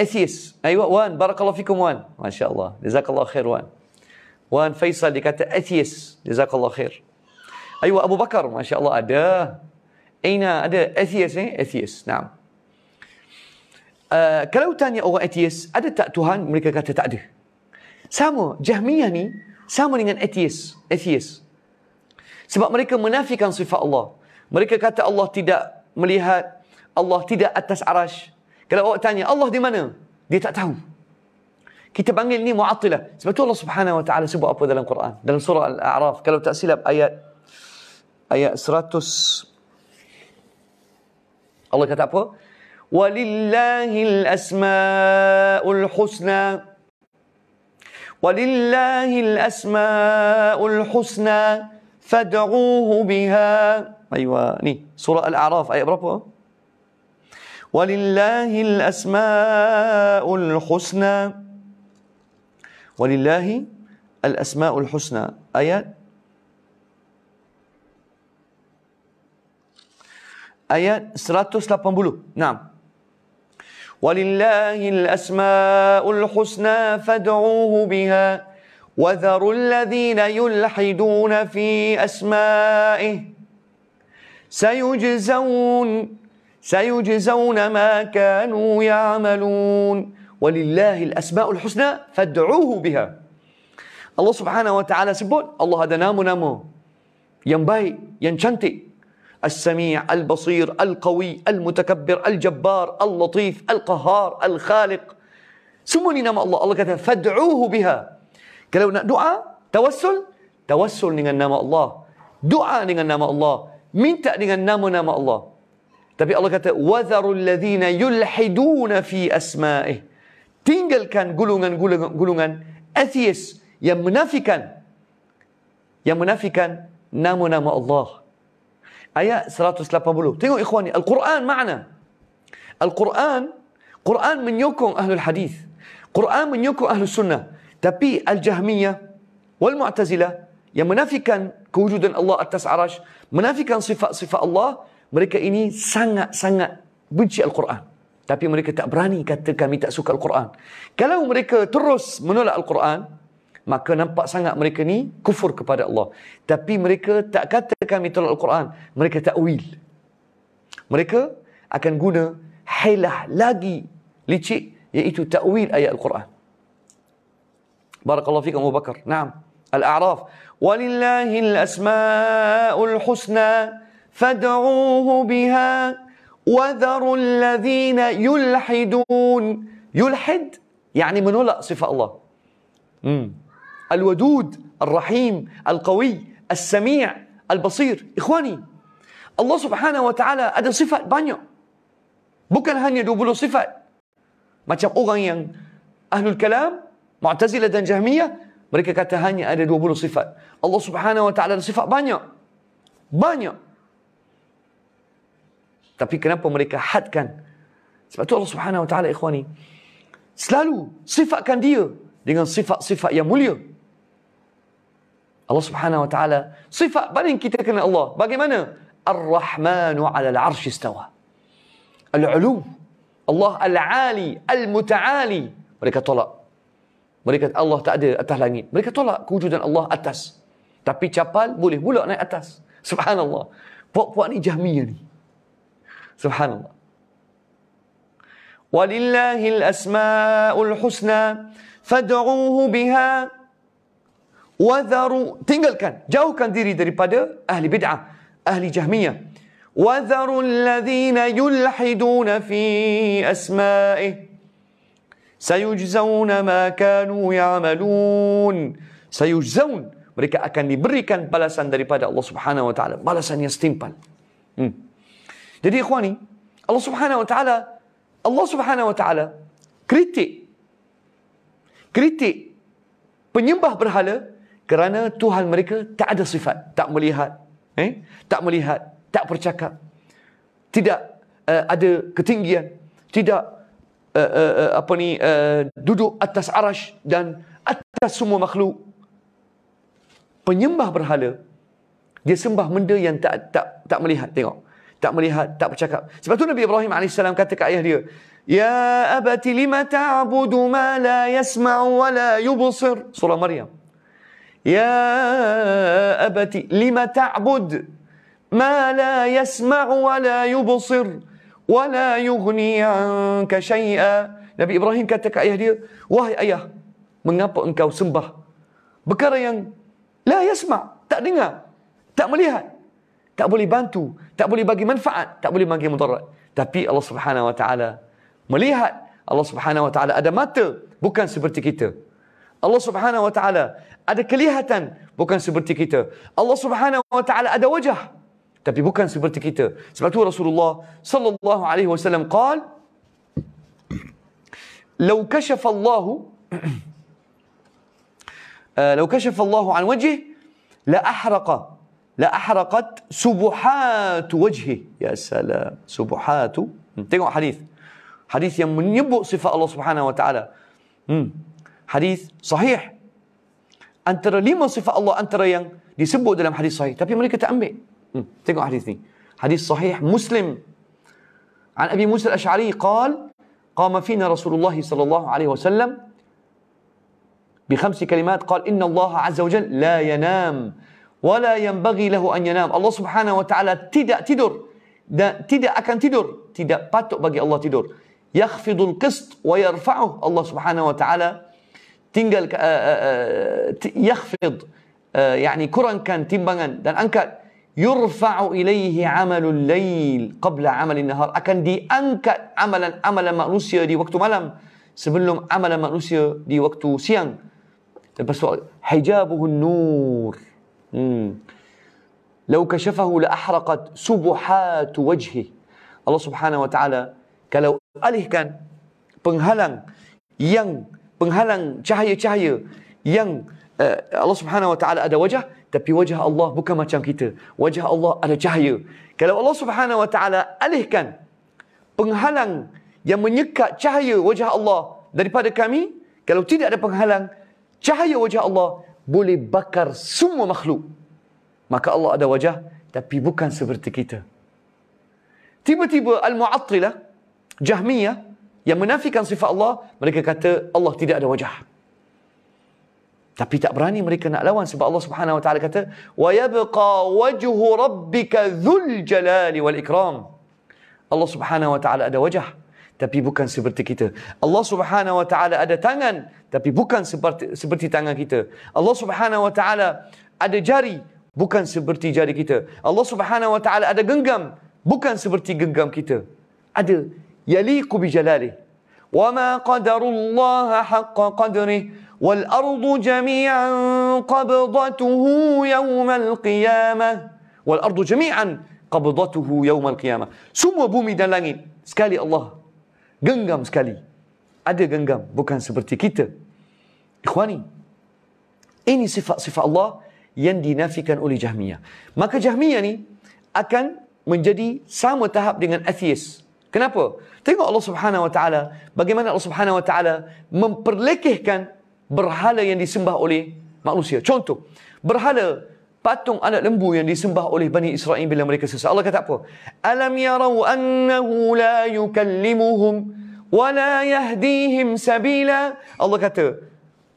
S1: atheist. Ayuh, Wan. Barakallah fikum, Wan. Masya Allah. Jazakallah khair, Wan. Wan Faisal dikata atheist. Jazakallah khair. Ayuh, Abu Bakar. Masya Allah, ada. Aina ada atheist ni? Eh? Atheist, naam. Uh, kalau tanya orang atheist, ada tak Tuhan? Mereka kata tak ada. Sama, Jahmiyah ni sama dengan atheist. atheist. Sebab mereka menafikan sifat Allah. Mereka kata Allah tidak melihat, Allah tidak atas arash. Kalau awak tanya Allah di mana? Dia tak tahu. Kita panggil ni mu'attilah. Sebab tu Allah Subhanahu Wa Taala sebut apa dalam Quran? Dalam surah Al-A'raf kalau tak silap ayat ayat 100 Allah kata apa? Walillahil asmaul husna ولله الأسماء الحسنى فادعوه بها أيوة ني سورة الأعراف أي berapa ولله الأسماء الحسنى ولله الأسماء الحسنى آيات ayat 180. نعم ولله الأسماء الحسنى فادعوه بها وذروا الذين يلحدون في أسمائه سيجزون سيجزون ما كانوا يعملون ولله الأسماء الحسنى فادعوه بها الله سبحانه وتعالى سبون الله هذا نامو نامو ينباي ينشنتي السميع البصير القوي المتكبر الجبار اللطيف القهار الخالق سموني نام الله الله كذا فادعوه بها قالوا دعاء توسل توسل نام الله دعاء نام الله من تأني نام نام الله Tapi Allah kata wadharul ladzina yulhiduna fi asma'ih. Tinggalkan gulungan-gulungan atheis yang menafikan yang menafikan nama-nama Allah. Ayat 180. Tengok ikhwani, Al-Quran makna. Al-Quran, Quran menyokong ahlul hadis. Quran menyokong ahlus sunnah. Tapi Al-Jahmiyah wal Mu'tazilah yang menafikan kewujudan Allah atas arash, menafikan sifat-sifat Allah, mereka ini sangat-sangat benci Al-Quran. Tapi mereka tak berani kata kami tak suka Al-Quran. Kalau mereka terus menolak Al-Quran, maka nampak sangat mereka ni kufur kepada Allah. Tapi mereka tak kata kami tolak Al-Quran. Mereka ta'wil. Mereka akan guna hailah lagi licik iaitu ta'wil ayat Al-Quran. Barakallahu fikum Abu Bakar. Naam. Al-A'raf. Walillahil asma'ul husna. فادعوه بها وذروا الذين يلحدون يلحد يعني من هو صفة الله مم. الودود الرحيم القوي السميع البصير إخواني الله سبحانه وتعالى ada صفات banyak bukan hanya 20 صفة ما orang yang أهل الكلام معتزلة dan جهمية mereka kata hanya ada 20 الله سبحانه وتعالى هذا صفة بانيا بانيا Tapi kenapa mereka hadkan? Sebab tu Allah Subhanahu Wa Taala ikhwani selalu sifatkan dia dengan sifat-sifat yang mulia. Allah Subhanahu Wa Taala sifat paling kita kenal Allah. Bagaimana? Al-Rahman, 'ala al arsh istawa. Al-'Ulum. Allah Al-'Ali, Al-Muta'ali. Mereka tolak. Mereka Allah tak ada atas langit. Mereka tolak kewujudan Allah atas. Tapi capal boleh pula naik atas. Subhanallah. Puak-puak ni jahmiah ni. Subhanallah. Walillahi al-asma'ul husna fad'uuhu biha wa dharu tinggalkan jauhkan diri daripada ahli bid'ah ahli jahmiyah wa dharu alladhina yulhiduna fi asma'i sayujzaun ma kanu ya'malun sayujzaun mereka akan diberikan balasan daripada Allah Subhanahu wa taala balasan yang setimpal hmm. Jadi ikhwani, Allah Subhanahu wa taala Allah Subhanahu wa taala kritik kritik penyembah berhala kerana tuhan mereka tak ada sifat, tak melihat, eh? Tak melihat, tak bercakap. Tidak uh, ada ketinggian, tidak uh, uh, apa ni uh, duduk atas arasy dan atas semua makhluk. Penyembah berhala dia sembah benda yang tak tak tak melihat, tengok tak melihat, tak bercakap. Sebab tu Nabi Ibrahim AS kata ke ayah dia, Ya abati lima ta'budu ma la yasma'u wa la yubusir. Surah Maryam. Ya abati lima ta'bud ma la yasma'u wa la yubusir wa la yughni anka shay'a. Nabi Ibrahim kata ke ayah dia, Wahai ayah, mengapa engkau sembah? Perkara yang la yasma' tak dengar, tak melihat. Tak boleh bantu, tak boleh bagi manfaat, tak boleh bagi mudarat. Tapi Allah Subhanahu Wa Taala melihat Allah Subhanahu Wa Taala ada mata, bukan seperti kita. Allah Subhanahu Wa Taala ada kelihatan, bukan seperti kita. Allah Subhanahu Wa Taala ada wajah, tapi bukan seperti kita. Sebab tu Rasulullah sallallahu alaihi wasallam qal لو كشف الله لو كشف الله عن وجهه لأحرق لاحرقت سبحات وجهه يا سلام سبحات انتبهوا حديث حديث ينبو صفه الله سبحانه وتعالى حديث صحيح ان ترى لما صفه الله ان ترى ين يسبو dalam حديث صحيح tapi mereka tak ambil tengok hadis حديث صحيح مسلم عن ابي موسى الاشعري قال قام فينا رسول الله صلى الله عليه وسلم بخمس كلمات قال ان الله عز وجل لا ينام wala yanbaghi lahu an yanam. Allah Subhanahu wa taala tidak tidur dan tidak akan tidur, tidak patut bagi Allah tidur. Yakhfidul qist wa yarfa'u Allah Subhanahu wa taala tinggal uh, uh, uh, yakhfid uh, yani kurangkan timbangan dan angkat yurfa'u ilaihi amalul lail qabla amalin nahar akan diangkat amalan amalan manusia di waktu malam sebelum amalan manusia di waktu siang lepas tu hijabuhun nur مم. لو كشفه لأحرقت سبحات وجهه الله سبحانه وتعالى كلو أليه كان penghalang yang penghalang cahaya-cahaya yang uh, Allah Subhanahu wa taala ada wajah tapi wajah Allah bukan macam kita wajah Allah ada cahaya kalau Allah Subhanahu wa taala alihkan penghalang yang menyekat cahaya wajah Allah daripada kami kalau tidak ada penghalang cahaya wajah Allah boleh bakar semua makhluk. Maka Allah ada wajah tapi bukan seperti kita. Tiba-tiba Al-Mu'attilah, Jahmiyah yang menafikan sifat Allah, mereka kata Allah tidak ada wajah. Tapi tak berani mereka nak lawan sebab Allah Subhanahu Wa Taala kata, "Wa yabqa wajhu rabbika dzul jalali wal ikram." Allah Subhanahu Wa Taala ada wajah tapi bukan seperti kita. Allah Subhanahu wa taala ada tangan tapi bukan seperti seperti tangan kita. Allah Subhanahu wa taala ada jari bukan seperti jari kita. Allah Subhanahu wa taala ada genggam bukan seperti genggam kita. Ada yaliqu bi jalali. Wa ma qadarullah haqqo qadri wal ardu jami'an qabdatuhu yawmal qiyamah. Wal ardu jami'an qabdatuhu yawmal qiyamah. Semua bumi dan langit sekali Allah genggam sekali. Ada genggam, bukan seperti kita. Ikhwani, ini sifat-sifat Allah yang dinafikan oleh Jahmiyah. Maka Jahmiyah ni akan menjadi sama tahap dengan atheis. Kenapa? Tengok Allah Subhanahu Wa Taala bagaimana Allah Subhanahu Wa Taala memperlekehkan berhala yang disembah oleh manusia. Contoh, berhala patung anak lembu yang disembah oleh Bani Israel bila mereka sesat. Allah kata apa? Alam yarau annahu la yukallimuhum wa la yahdihim sabila. Allah kata,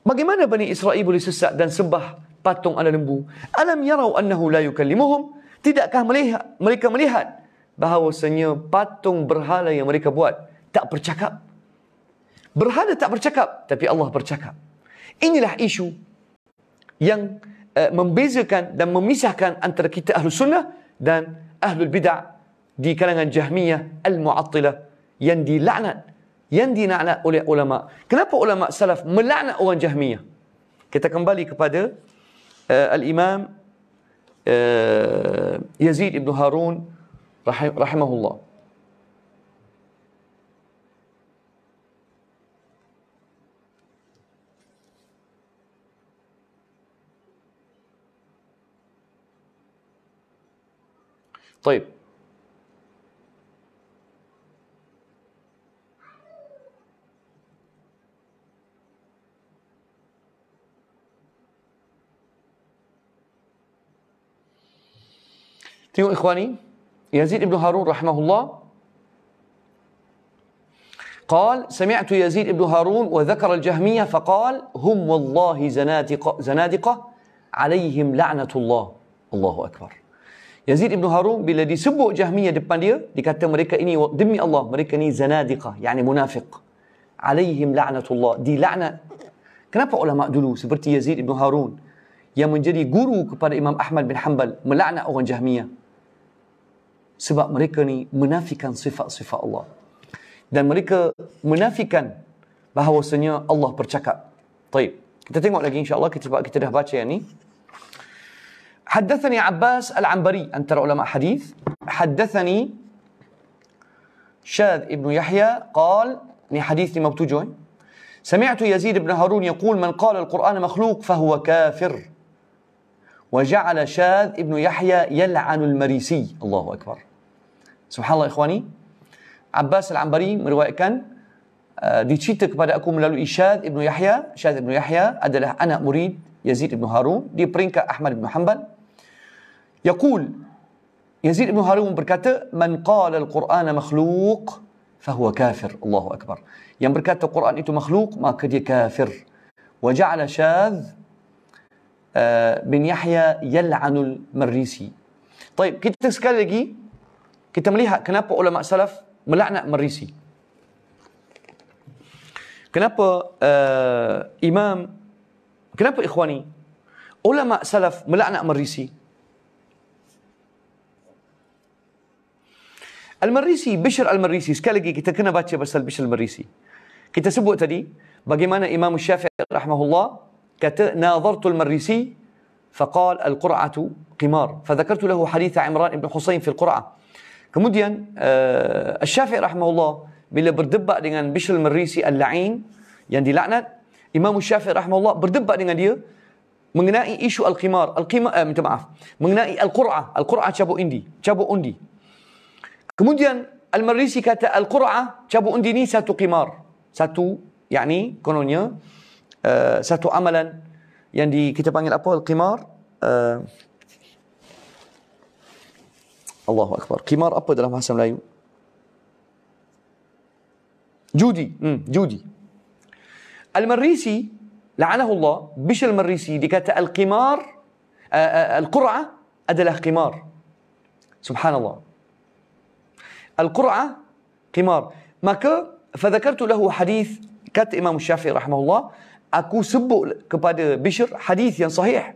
S1: bagaimana Bani Israel boleh sesat dan sembah patung anak lembu? Alam yarau annahu la yukallimuhum. Tidakkah melihat, mereka melihat bahawasanya patung berhala yang mereka buat tak bercakap? Berhala tak bercakap, tapi Allah bercakap. Inilah isu yang Eh, membezakan dan memisahkan antara kita ahlu sunnah dan ahlu bid'ah di kalangan jahmiyah al-mu'attilah yang dilaknat yang dinaknat oleh ulama. Kenapa ulama salaf melaknat orang jahmiyah? Kita kembali kepada uh, al-imam uh, Yazid ibn Harun rahim, rahimahullah. طيب تيو إخواني يزيد بن هارون رحمه الله قال سمعت يزيد بن هارون وذكر الجهمية فقال هم والله زنادقة, زنادقة عليهم لعنة الله الله أكبر Yazid ibn Harun bila disebut Jahmiyah depan dia, dikata mereka ini demi Allah, mereka ini zanadiqa, yakni munafiq. Alaihim la'natullah, dilaknat. Kenapa ulama dulu seperti Yazid ibn Harun yang menjadi guru kepada Imam Ahmad bin Hanbal melaknat orang Jahmiyah? Sebab mereka ni menafikan sifat-sifat Allah. Dan mereka menafikan bahawasanya Allah bercakap. Baik. Kita tengok lagi insya-Allah kita kita dah baca yang ni. حدثني عباس العنبري أن ترى علماء حديث حدثني شاذ ابن يحيى قال حديث لما سمعت يزيد بن هارون يقول من قال القرآن مخلوق فهو كافر وجعل شاذ ابن يحيى يلعن المريسي الله أكبر سبحان الله إخواني عباس العنبري ambari كان دي تشيتك بعد أكون melalui شاذ ابن يحيى شاذ ابن يحيى أنا anak يزيد Yazid هارون دي di أحمد بن حنبل يقول يزيد بن هارون بركاته من قال القرآن مخلوق فهو كافر الله أكبر يم بركاته القرآن إتو مخلوق ما قد كافر وجعل شاذ آه، بن يحيى يلعن المريسي طيب كنت تسكال لقي كنت مليها كنابا علماء سلف ملعنة مريسي كنابا إمام كنابا إخواني علماء سلف ملعنة مريسي المريسي بشر المريسي سكالجي كتا كنا باتشي بس البشر المريسي كتا سبو تدي بقيمانا إمام الشافعي رحمه الله كتا ناظرت المريسي فقال القرعة قمار فذكرت له حديث عمران بن حسين في القرعة كموديا آه الشافعي رحمه الله بلا بردبا دينان بشر المريسي اللعين يعني لعنة إمام الشافعي رحمه الله بردبا دينان دي مغنائي إيشو القمار القمار آه مغنائي القرعة القرعة شابو إندي شابو إندي Kemudian Al-Marisi kata Al-Qur'ah cabut undi ni satu qimar. Satu yakni kononnya uh, satu amalan yang di kita panggil apa al-qimar uh, Allahu akbar. Qimar apa dalam bahasa Melayu? Judi. Hmm, judi. Al-Marisi la'anahu Allah, Bish al-Marisi dikata al-qimar uh, uh, al-qur'ah adalah qimar. Subhanallah. القرعه قمار ما ماك فذكرت له حديث كات امام الشافعي رحمه الله اكو سبو كباد بشر حديث ين صحيح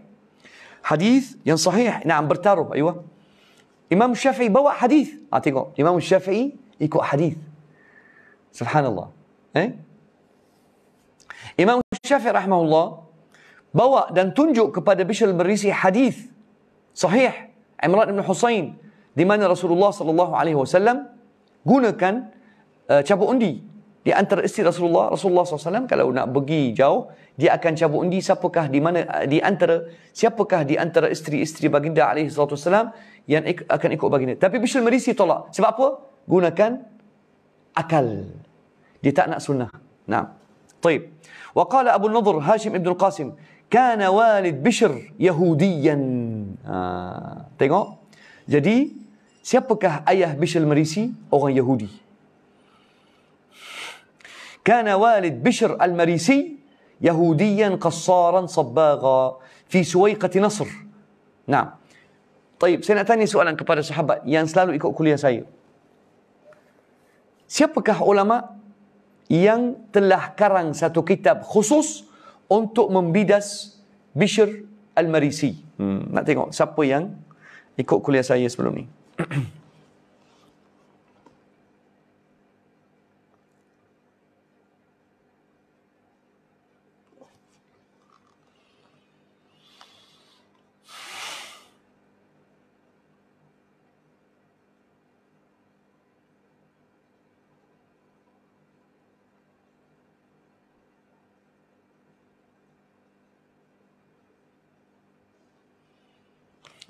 S1: حديث ين صحيح نعم برتارو ايوه امام الشافعي بوا حديث اعطيكم امام الشافعي يكو حديث سبحان الله ايه امام الشافعي رحمه الله بوا دن تنجو كباد بشر المريسي حديث صحيح عمران بن حسين di mana Rasulullah sallallahu alaihi wasallam gunakan uh, cabut undi di antara isteri Rasulullah Rasulullah sallallahu kalau nak pergi jauh dia akan cabut undi siapakah di mana eh, di antara siapakah di antara isteri-isteri baginda alaihi salatu wasallam yang ik, akan ikut baginda tapi Bishr Marisi tolak sebab apa gunakan akal dia tak nak sunnah nah طيب وقال Abu النضر Hashim ibn Qasim, كان walid بشر يهوديا ah, tengok, jadi Siapakah ayah Bishr al-Marisi? Orang Yahudi. Kana walid Bishr al-Marisi Yahudiyan qassaran sabbaga fi suwaiqat Nasr. Nah. Baik, saya nak tanya soalan kepada sahabat yang selalu ikut kuliah saya. Siapakah ulama yang telah karang satu kitab khusus untuk membidas Bishr al-Marisi? Hmm, nak tengok siapa yang ikut kuliah saya sebelum ni.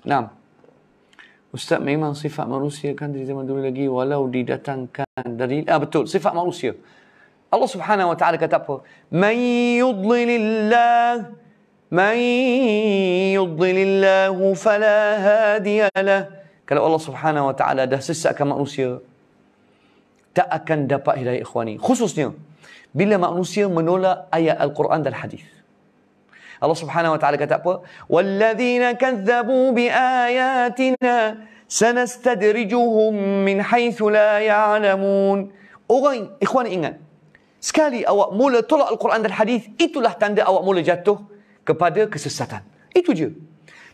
S1: Now, Ustaz memang sifat manusia kan dari zaman dulu lagi walau didatangkan dari ah betul sifat manusia. Allah Subhanahu wa taala kata apa? May yudlilillah may yudlilillah fala hadiyalah. Kalau Allah Subhanahu wa taala dah sesatkan manusia tak akan dapat hidayah ikhwani khususnya bila manusia menolak ayat al-Quran dan hadis. Allah Subhanahu wa taala kata apa? Wallazina kadzabu biayatina sanastadrijuhum min haythu la ya'lamun. Orang ikhwan ingat. Sekali awak mula tolak al-Quran dan hadis, itulah tanda awak mula jatuh kepada kesesatan. Itu je.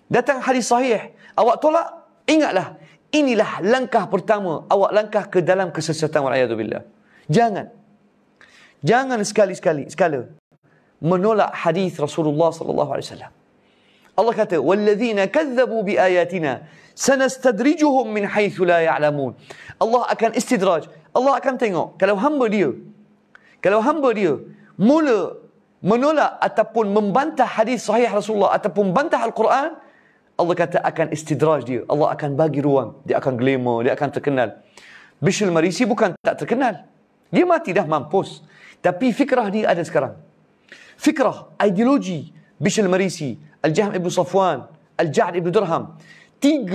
S1: Datang hadis sahih, awak tolak, ingatlah inilah langkah pertama awak langkah ke dalam kesesatan wa billah. Jangan. Jangan sekali-sekali, sekala menolak hadis Rasulullah sallallahu alaihi wasallam. Allah kata, "Wallazina kadzabu biayatina sanastadrijuhum min haythu la ya'lamun." Allah akan istidraj. Allah akan tengok kalau hamba dia kalau hamba dia mula menolak ataupun membantah hadis sahih Rasulullah ataupun bantah Al-Quran, Allah kata akan istidraj dia. Allah akan bagi ruang. Dia akan gelima, dia akan terkenal. Bishul Marisi bukan tak terkenal. Dia mati dah mampus. Tapi fikrah dia ada sekarang. فكرة ايديولوجي بيش المريسي الجهم ابن صفوان الجعد ابن درهم تيغ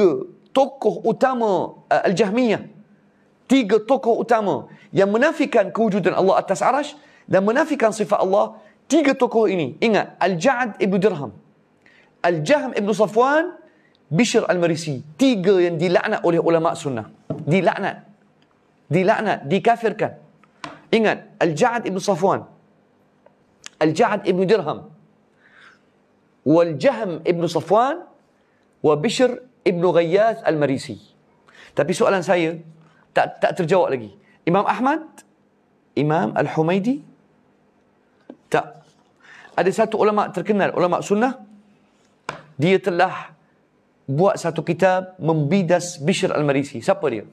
S1: توكو اوتامو الجهمية تيغ توكو اوتامو يا منافقا كوجود الله التاسع عرش لا منافقا صفة الله تيغ توكو اني إن الجعد ابن درهم الجهم ابن صفوان بشر المريسي تيغ يندي لعنة أولي علماء سنة دي لعنة دي لعنة دي كافر كان إن الجعد ابن صفوان الجعد ابن درهم والجهم ابن صفوان وبشر ابن غياث المريسي tapi soalan saya tak tak terjawab lagi Imam Ahmad Imam Al-Humaidi tak ada satu ulama terkenal ulama sunnah dia telah buat satu kitab membidas Bishr al-Marisi. Siapa dia?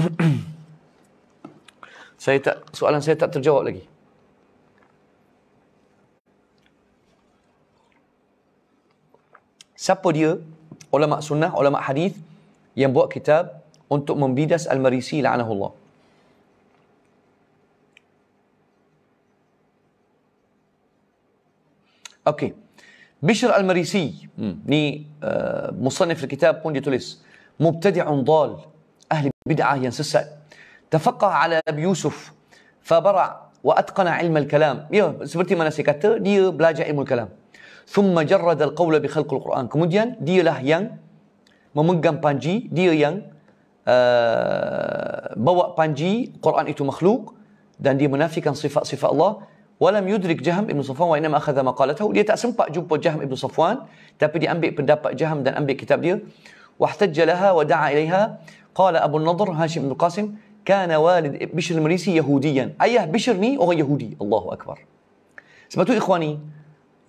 S1: Hmm saya tak soalan saya tak terjawab lagi. Siapa dia? Ulama sunnah, ulama hadis yang buat kitab untuk membidas Al-Marisi la'anahullah. Okey. Bishr Al-Marisi, hmm. ni uh, musannif kitab pun dia tulis, mubtadi'un dal, ahli bid'ah yang sesat. tafaqah ala Abi Yusuf fabara wa atqana ilm al-kalam. Ya, seperti mana saya kata, dia belajar ilmu kalam. Thumma jarrada al-qawla bi khalqil Quran. Kemudian dialah yang memegang panji, dia yang uh, bawa panji Quran itu makhluk dan dia menafikan sifat-sifat Allah walam yudrik Jaham ibn Safwan wa inma akhadha maqalatahu dia tak sempat jumpa Jaham ibn Safwan tapi dia ambil pendapat Jaham dan ambil kitab dia wahtajja laha wa da'a ilaiha qala Abu Nadhr Hashim bin Qasim كان والد بشر المريسي يهوديا أيه بشرني وهو يهودي الله أكبر سمعتوا إخواني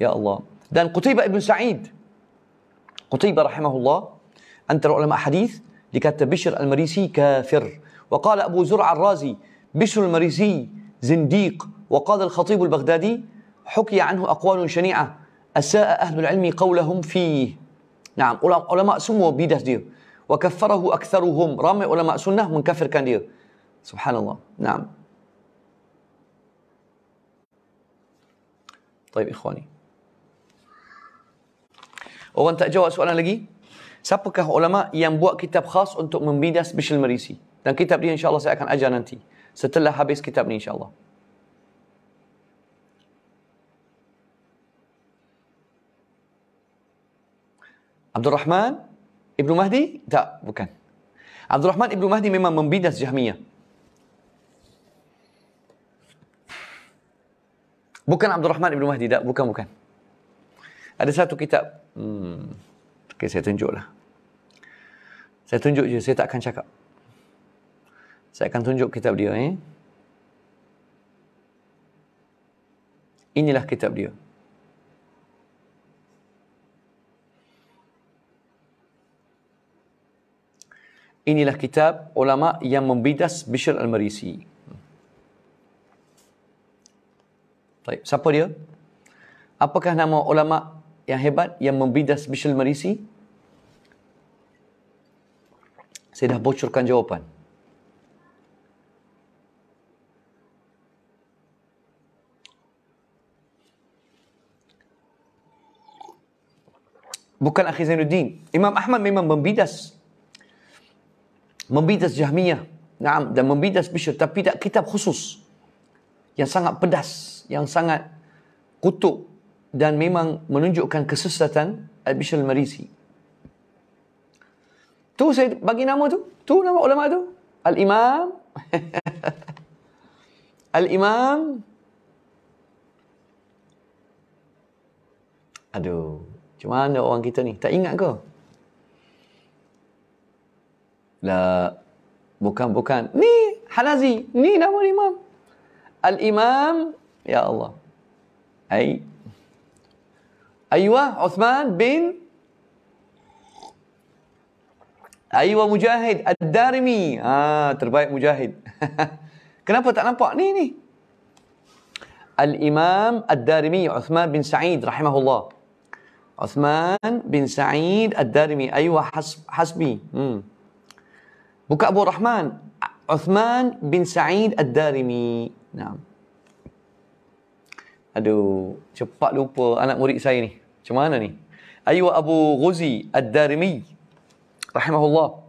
S1: يا الله دان قتيبة ابن سعيد قتيبة رحمه الله رؤى لما حديث لكاتب بشر المريسي كافر وقال أبو زرع الرازي بشر المريسي زنديق وقال الخطيب البغدادي حكي عنه أقوال شنيعة أساء أهل العلم قولهم فيه نعم علماء سموا بيدهدير وكفره أكثرهم رامي علماء سنة من كفر كان دير سبحان الله نعم طيب إخواني Orang tak jawab soalan lagi. Siapakah ulama yang buat kitab khas untuk membidas Bishal Marisi? Dan kitab dia insyaAllah saya akan ajar nanti. Setelah habis kitab ni insyaAllah. Abdul Rahman Ibn Mahdi? Tak, bukan. Abdul Rahman Ibn Mahdi memang membidas Jahmiyah. Bukan Abdul Rahman Ibn Mahdi, tak? Bukan, bukan. Ada satu kitab. Hmm. Okay, saya tunjuklah. Saya tunjuk je, saya tak akan cakap. Saya akan tunjuk kitab dia. Eh? Inilah kitab dia. Inilah kitab ulama yang membidas Bishr al-Marisi. Baik, siapa dia? Apakah nama ulama yang hebat yang membidas Michel Marisi? Saya dah bocorkan jawapan. Bukan Akhir Zainuddin. Imam Ahmad memang membidas. Membidas Jahmiyah. Naam. Dan membidas Bishr. Tapi tak kitab khusus yang sangat pedas, yang sangat kutuk dan memang menunjukkan kesesatan Al Bishal Marisi. Tu saya bagi nama tu. Tu nama ulama tu. Al-Imam. Al-Imam. Aduh. Cuma ada orang kita ni. Tak ingat ke? Lah. Bukan, bukan. Ni Halazi. Ni nama Imam. Al-Imam Ya Allah Ay Aywa Uthman bin Aywa Mujahid Ad-Darimi ah, Terbaik Mujahid Kenapa tak nampak ni ni Al-Imam Ad-Darimi Uthman bin Sa'id Rahimahullah Uthman bin Sa'id Ad-Darimi Aywa Hasbi hmm. Buka Abu Rahman Uthman bin Sa'id Ad-Darimi Nah, Aduh, cepat lupa anak murid saya ni. Macam mana ni? Aywa Abu Ghuzi Ad-Darimi. Rahimahullah.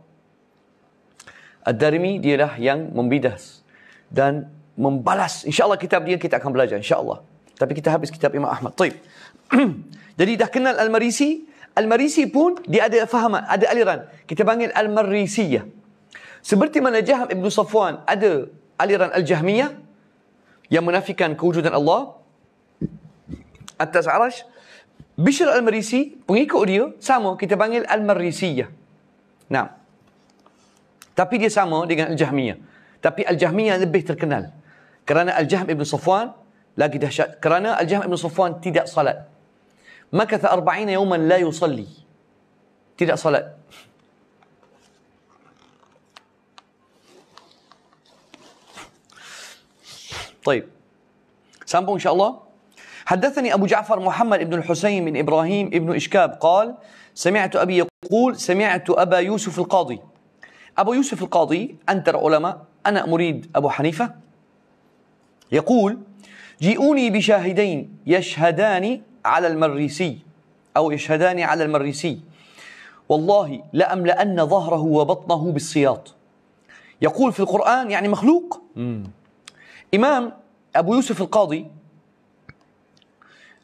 S1: Ad-Darimi dialah yang membidas dan membalas. Insya Allah kitab dia kita akan belajar. Insya Allah. Tapi kita habis kitab Imam Ahmad. Taib. Jadi dah kenal Al-Marisi. Al-Marisi pun dia ada faham, ada aliran. Kita panggil Al-Marisiyah. Seperti mana Jaham Ibn Safwan ada aliran Al-Jahmiyah yang menafikan kewujudan Allah atas arash Bishr al-Marisi pengikut dia sama kita panggil al-Marisiyah nah tapi dia sama dengan al-Jahmiyah tapi al-Jahmiyah lebih terkenal kerana al-Jahm ibn Safwan lagi dahsyat kerana al-Jahm ibn Safwan tidak salat maka 40 yawman la yusalli tidak salat طيب سامبو إن شاء الله حدثني أبو جعفر محمد بن الحسين بن إبراهيم بن إشكاب قال سمعت أبي يقول سمعت أبا يوسف القاضي أبو يوسف القاضي انت علماء أنا مريد أبو حنيفة يقول جيئوني بشاهدين يشهدان على المريسي أو يشهدان على المريسي والله لأملأن ظهره وبطنه بالسياط يقول في القرآن يعني مخلوق إمام أبو يوسف القاضي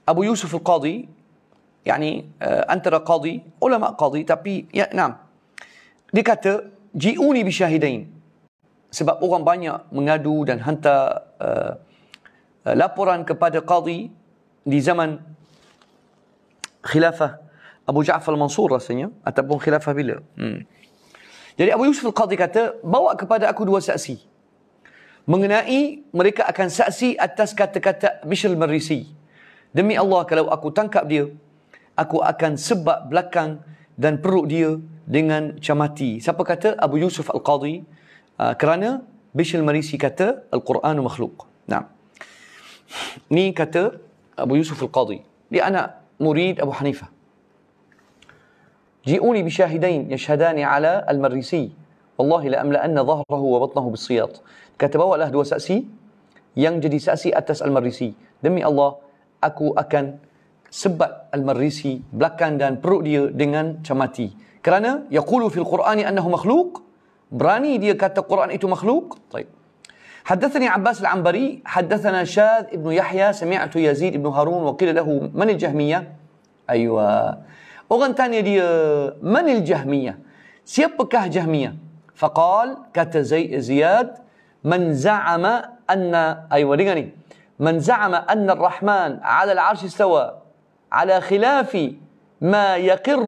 S1: أبو يوسف القاضي يعني أنت قاضي علماء قاضي تبي يعني نعم دكتة جئوني بشاهدين sebab orang banyak mengadu dan hantar uh, laporan kepada qadi di zaman khilafah Abu Ja'far al-Mansur rasanya ataupun khilafah bila. Hmm. Jadi Abu Yusuf al-Qadi kata, bawa kepada aku dua saksi mengenai mereka akan saksi atas kata-kata Michel Merisi. Demi Allah kalau aku tangkap dia, aku akan sebab belakang dan perut dia dengan camati. Siapa kata Abu Yusuf Al-Qadhi? Ah, kerana Michel Merisi kata Al-Quran makhluk. Nah. Ni kata Abu Yusuf Al-Qadhi. Dia anak murid Abu Hanifah. Ji'uni bi syahidain yashhadani ala al-Marisi. والله لأملأن ظهره وبطنه بالسياط كتبوا له دو سأسي yang jadi saksi atas Al-Marisi. Demi Allah, aku akan sebat Al-Marisi belakang dan perut dia dengan camati. Kerana, yaqulu fil Qur'ani annahu makhluk. Berani dia kata Qur'an itu makhluk. Baik. Haddathani Abbas Al-Ambari, haddathana Syad ibn Yahya, sami'atu Yazid ibn Harun, wa qila lahu manil jahmiyah. Aywa. Orang tanya dia, manil jahmiyah? Siapakah jahmiyah? فقال كات زياد من زعم ان ايوه لغني من زعم ان الرحمن على العرش استوى على خلاف ما يقر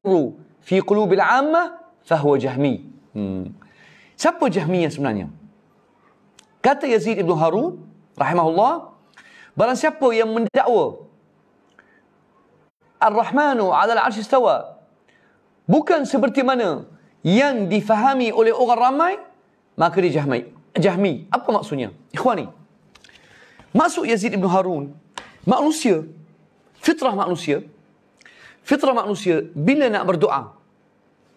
S1: في قلوب العامه فهو جهمي سبو hmm. جهمية sebenarnya kata يزيد بن هارون رحمه الله بل سبو yang mendakwa الرحمن على العرش استوى bukan سبرتي mana yang difahami oleh orang ramai maka dia jahmi jahmi apa maksudnya ikhwani maksud Yazid bin Harun manusia fitrah manusia fitrah manusia bila nak berdoa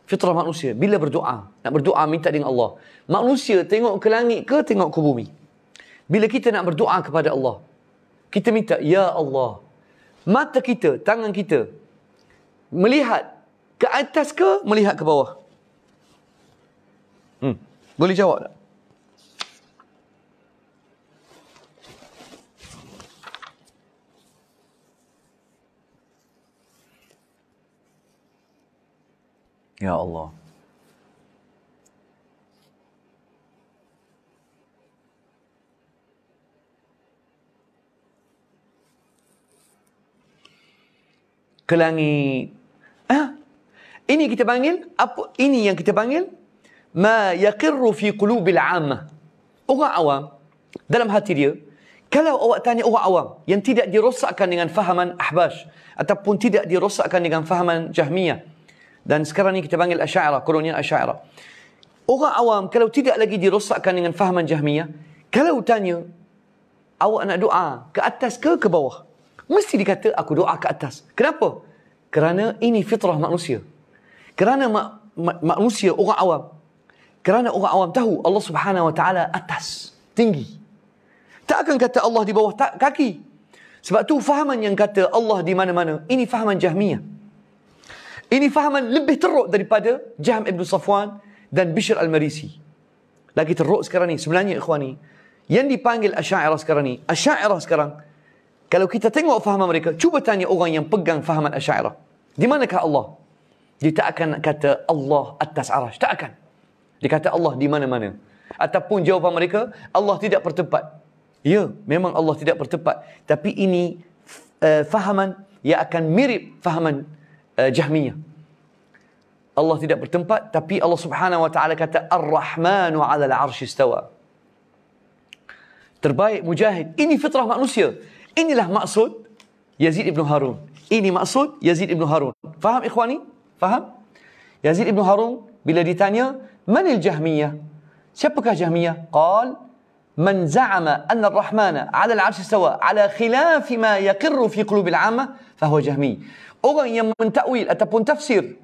S1: fitrah manusia bila berdoa nak berdoa minta dengan Allah manusia tengok ke langit ke tengok ke bumi bila kita nak berdoa kepada Allah kita minta ya Allah mata kita tangan kita melihat ke atas ke melihat ke bawah boleh jawab tak? Ya Allah. Ke Ah, Ini kita panggil apa? Ini yang kita panggil ma yaqirru fi qulubil amma. Orang awam dalam hati dia kalau awak tanya orang awam yang tidak dirosakkan dengan fahaman ahbash ataupun tidak dirosakkan dengan fahaman jahmiyah dan sekarang ni kita panggil asy'ara kolonial asy'ara. Orang awam kalau tidak lagi dirosakkan dengan fahaman jahmiyah kalau tanya awak nak doa ke atas ke ke bawah mesti dikata aku doa ke atas. Kenapa? Kerana ini fitrah manusia. Kerana ma- ma- manusia orang awam kerana orang awam tahu Allah Subhanahu Wa Taala atas, tinggi. Tak akan kata Allah di bawah tak, kaki. Sebab tu fahaman yang kata Allah di mana-mana, ini fahaman Jahmiyah. Ini fahaman lebih teruk daripada Jaham Ibn Safwan dan Bishr Al-Marisi. Lagi teruk sekarang ni. Sebenarnya, ikhwani, yang dipanggil Asyairah sekarang ni, Asyairah sekarang, kalau kita tengok fahaman mereka, cuba tanya orang yang pegang fahaman Asyairah. Di manakah Allah? Dia tak akan kata Allah atas arash. Tak akan. Dikata Allah di mana-mana. Ataupun jawapan mereka, Allah tidak bertempat. Ya, memang Allah tidak bertempat. Tapi ini uh, fahaman yang akan mirip fahaman uh, Jahmiyah. Allah tidak bertempat tapi Allah Subhanahu wa taala kata Ar-Rahmanu 'ala al-'arsy istawa. Terbaik mujahid. Ini fitrah manusia. Inilah maksud Yazid ibn Harun. Ini maksud Yazid ibn Harun. Faham ikhwani? Faham? Yazid ibn Harun bila ditanya, من الجهمية؟ شبك جهمية؟ قال من زعم أن الرحمن على العرش استوى على خلاف ما يقر في قلوب العامة فهو جهمي أغن من تأويل أتبون تفسير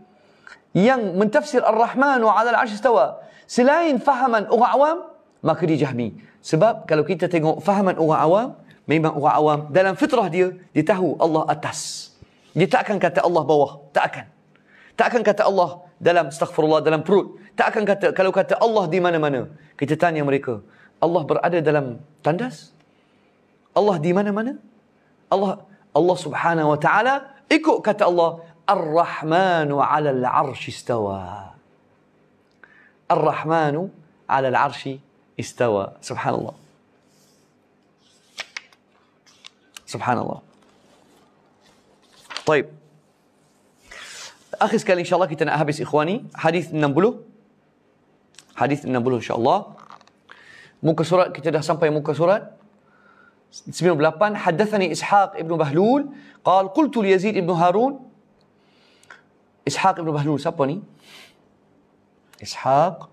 S1: ين من تفسير الرحمن على العرش استوى سلاين فهما أغا عوام ما كري جهمي سبب كالو كنت تتقو فهما أغا عوام ميما أغا عوام دلان فطرة دي تهو الله أتس دي تأكن كتا الله بوه تأكن Tak akan kata Allah dalam astaghfirullah dalam perut. Tak akan kata kalau kata Allah di mana-mana. Kita tanya mereka, Allah berada dalam tandas? Allah di mana-mana? Allah Allah Subhanahu wa taala ikut kata Allah Ar-Rahmanu 'ala al 'arsy istawa. Ar-Rahmanu 'ala al 'arsy istawa. Subhanallah. Subhanallah. طيب اخي سكال ان شاء الله كتنا اهبس اخواني حديث النبلو حديث النبلو ان شاء الله موكا سورة كتنا سنبي موكا سورة حدثني اسحاق ابن بهلول قال قلت ليزيد ابن هارون اسحاق ابن بهلول سابوني اسحاق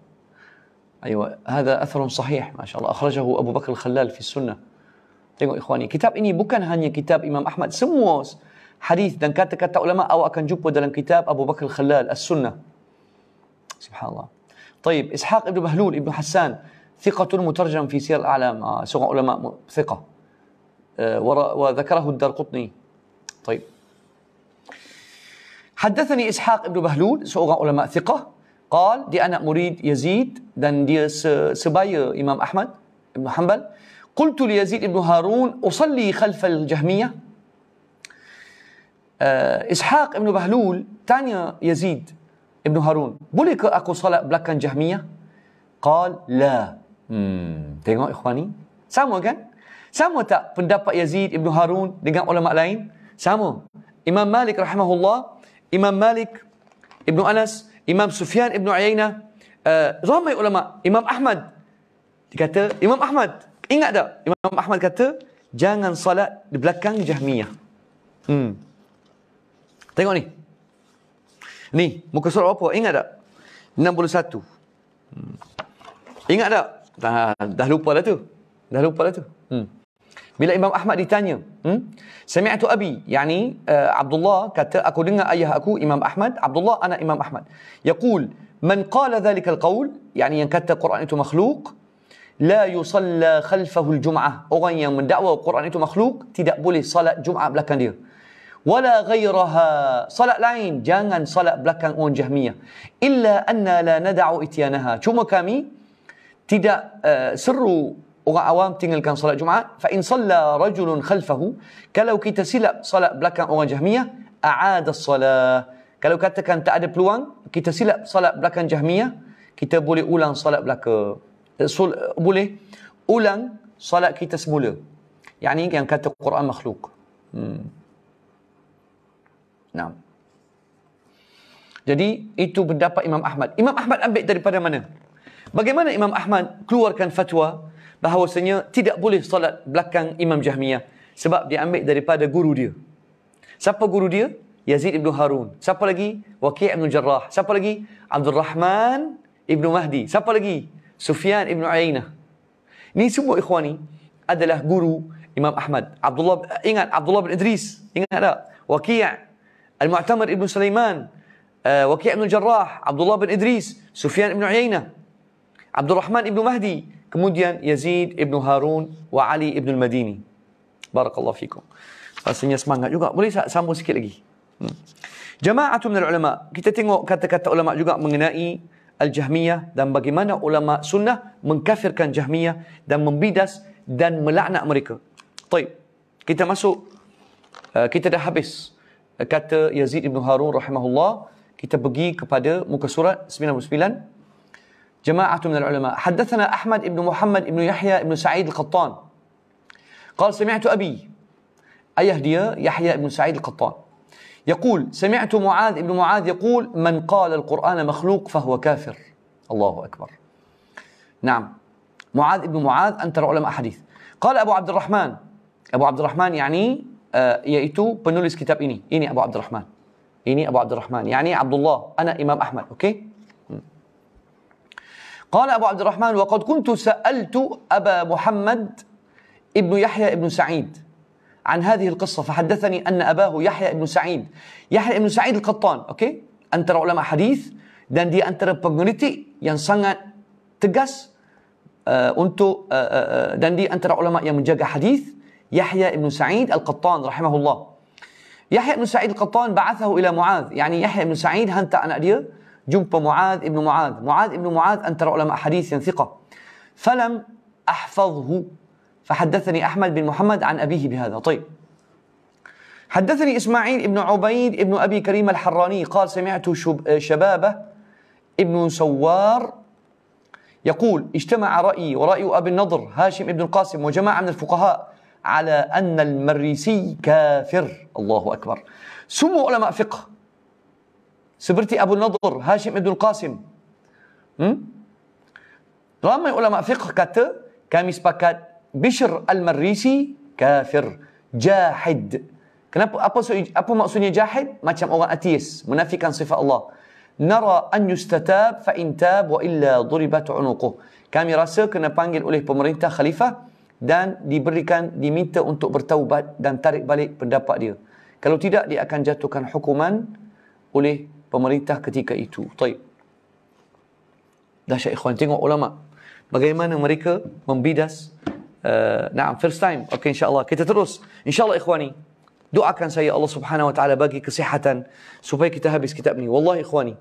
S1: ايوه هذا اثر صحيح ما شاء الله اخرجه ابو بكر الخلال في السنه تقول اخواني كتاب اني بوكان هاني كتاب امام احمد سموس حديث dan كاتا kata ulama awak akan jumpa dalam kitab Abu Bakar Khalal As-Sunnah. Subhanallah. طيب إسحاق ابن بهلول ابن حسان ثقة مترجم في سير الأعلام سواء آه، علماء ثقة آه، وذكره الدرقطني طيب حدثني إسحاق ابن بهلول سواء علماء ثقة قال دي أنا اريد يزيد dan dia sebaya Imam Ahmad ibn Hanbal قلت ليزيد بن هارون أصلي خلف الجهمية Eh, Ishaq Ibn Bahlul tanya Yazid Ibn Harun, bolehkah aku salat belakang Jahmiyah? Qal, la. Hmm, tengok ikhwani. Sama kan? Sama tak pendapat Yazid Ibn Harun dengan ulama lain? Sama. Imam Malik rahimahullah, Imam Malik Ibn Anas, Imam Sufyan Ibn Uyainah, uh, ramai ulama, Imam Ahmad. Dia kata, Imam Ahmad, ingat tak? Imam Ahmad kata, jangan salat di belakang Jahmiyah. Hmm. Tengok ni. Ni, muka surat apa? Ingat tak? 61. Hmm. Ingat tak? Dah, dah lupa lah tu. Dah lupa lah tu. Hmm. Bila Imam Ahmad ditanya, hmm? Sami'atu abi, yani uh, Abdullah kata aku dengar ayah aku Imam Ahmad, Abdullah anak Imam Ahmad. Yaqul, man qala dhalika alqaul, yani yang kata Quran itu makhluk, la yusalla khalfahu aljum'ah. Orang yang mendakwa Quran itu makhluk tidak boleh salat Jumaat belakang dia. wala ghairaha. Salat lain jangan salat belakang orang Jahmiyah. Illa anna la nada'u ityanaha. Cuma kami tidak uh, seru orang awam tinggalkan salat Jumaat fa in salla rajulun khalfahu kalau kita silap salat belakang orang Jahmiyah a'ada salat kalau katakan tak ada peluang kita silap salat belakang Jahmiyah kita boleh ulang salat belaka Sul, boleh ulang salat kita semula yakni yang kata Quran makhluk hmm. Nah. Jadi itu pendapat Imam Ahmad. Imam Ahmad ambil daripada mana? Bagaimana Imam Ahmad keluarkan fatwa bahawasanya tidak boleh solat belakang Imam Jahmiyah sebab dia ambil daripada guru dia. Siapa guru dia? Yazid ibn Harun. Siapa lagi? Waqi' ibn Jarrah. Siapa lagi? Abdul Rahman ibn Mahdi. Siapa lagi? Sufyan ibn Uyainah. Ini semua ikhwan ikhwani adalah guru Imam Ahmad. Abdullah ingat Abdullah bin Idris. Ingat tak? Waqi' Al-Mu'tamar Ibn Sulaiman, uh, eh, Waqi' Ibn Jarrah, Abdullah bin Idris, Sufyan Ibn Uyainah, Abdul Rahman Ibn Mahdi, kemudian Yazid Ibn Harun wa Ali Ibn Al-Madini. Barakallahu fikum. Rasanya semangat juga. Boleh tak sambung sikit lagi? Hmm. Jama'atun minal ulama. Kita tengok kata-kata ulama juga mengenai Al-Jahmiyah dan bagaimana ulama sunnah mengkafirkan Jahmiyah dan membidas dan melaknat mereka. Baik. Kita masuk. Uh, kita dah habis. Habis. kata Yazid ibn Harun rahimahullah kita pergi kepada muka surat 99 jama'atun min al-ulama haddathana Ahmad ibn Muhammad ibn Yahya ibn Sa'id al-Qattan qala sami'tu abi ayah dia Yahya ibn Sa'id al-Qattan يقول سمعت معاذ ابن معاذ يقول من قال القرآن مخلوق فهو كافر الله أكبر نعم معاذ ابن معاذ أنت علماء حديث قال أبو عبد الرحمن أبو عبد الرحمن يعني yaitu penulis kitab ini. Ini Abu Abdurrahman. Ini Abu Abdurrahman. Yani Abdullah. Ana Imam Ahmad. Okay? قال أبو عبد الرحمن وقد كنت سألت أبا محمد ابن يحيى ابن سعيد عن هذه القصة فحدثني أن أباه يحيى ابن سعيد يحيى ابن سعيد القطان أوكي antara ulama hadis dan dia antara peneliti yang sangat tegas uh, untuk uh, uh, dan dia antara ulama yang menjaga hadis يحيى بن سعيد القطان رحمه الله يحيى بن سعيد القطان بعثه إلى معاذ يعني يحيى بن سعيد هنت انا dia جنب معاذ ibn معاذ معاذ ibn معاذ انت ulama علماء حديث ثقه فلم احفظه فحدثني أحمد بن محمد عن أبيه بهذا طيب حدثني إسماعيل ابن عبيد ابن أبي كريم الحراني قال سمعت شبابه ابن سوار يقول اجتمع رأيي ورأي أبي النضر هاشم ابن القاسم وجماعة من الفقهاء على أن المريسي كافر الله أكبر سموا علماء فقه سبرتي أبو النضر هاشم بن القاسم hmm? رامي علماء فقه كتا كامي سبكات بشر المريسي كافر جاحد Kenapa? Apa, apa maksudnya jahid? Macam orang atheist. Menafikan sifat Allah. Nara an yustatab fa'intab wa illa duribat unuquh. Kami rasa kena panggil oleh pemerintah khalifah dan diberikan diminta untuk bertaubat dan tarik balik pendapat dia. Kalau tidak dia akan jatuhkan hukuman oleh pemerintah ketika itu. Baik. Dahsyat ikhwan tengok ulama bagaimana mereka membidas uh, naam first time. Okey insya-Allah kita terus. Insya-Allah ikhwani doakan saya Allah Subhanahu wa taala bagi kesihatan supaya kita habis kitab ni. Wallahi ikhwani,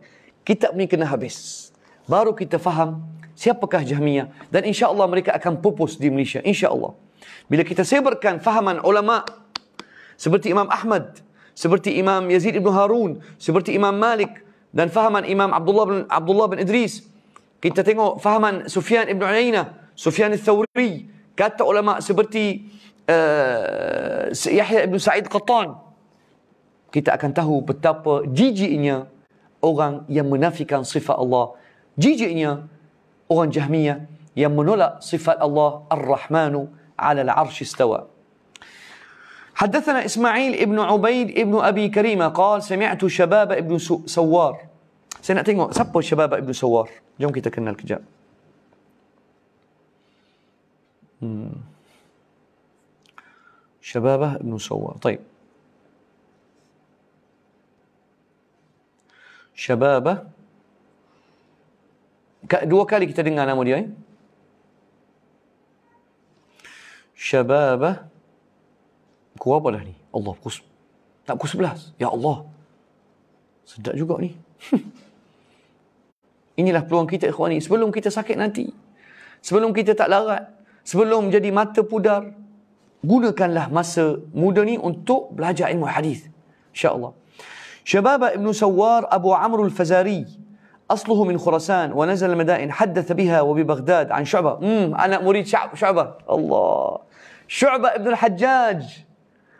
S1: kitab ni kena habis. Baru kita faham siapakah Jahmiyah dan insya-Allah mereka akan pupus di Malaysia insya-Allah. Bila kita sebarkan fahaman ulama seperti Imam Ahmad, seperti Imam Yazid bin Harun, seperti Imam Malik dan fahaman Imam Abdullah bin Abdullah bin Idris, kita tengok fahaman Sufyan bin Uyainah, Sufyan al-Thawri, kata ulama seperti uh, Yahya bin Sa'id Qatan kita akan tahu betapa jijiknya orang yang menafikan sifat Allah. Jijiknya orang جهميه yang menolak sifat Allah Ar-Rahmanu 'ala al حدثنا إسماعيل ابن عبيد ابن أبي كريمة قال سمعت شباب ابن سوار سنة سبوا شباب ابن سوار جم كي تكلنا الكجاب شبابه ابن سوار طيب شبابه Dua kali kita dengar nama dia. Eh? Syababah. Pukul apa dah ni? Allah pukul. Tak pukul sebelas. Ya Allah. Sedap juga ni. Inilah peluang kita ikhwan ni. Sebelum kita sakit nanti. Sebelum kita tak larat. Sebelum jadi mata pudar. Gunakanlah masa muda ni untuk belajar ilmu hadis. InsyaAllah. Syababah Ibn Sawar Abu Amrul Fazari. أصله من خراسان ونزل المدائن حدث بها وببغداد عن شعبة مم أنا أريد شعب شعبة الله شعبة ابن الحجاج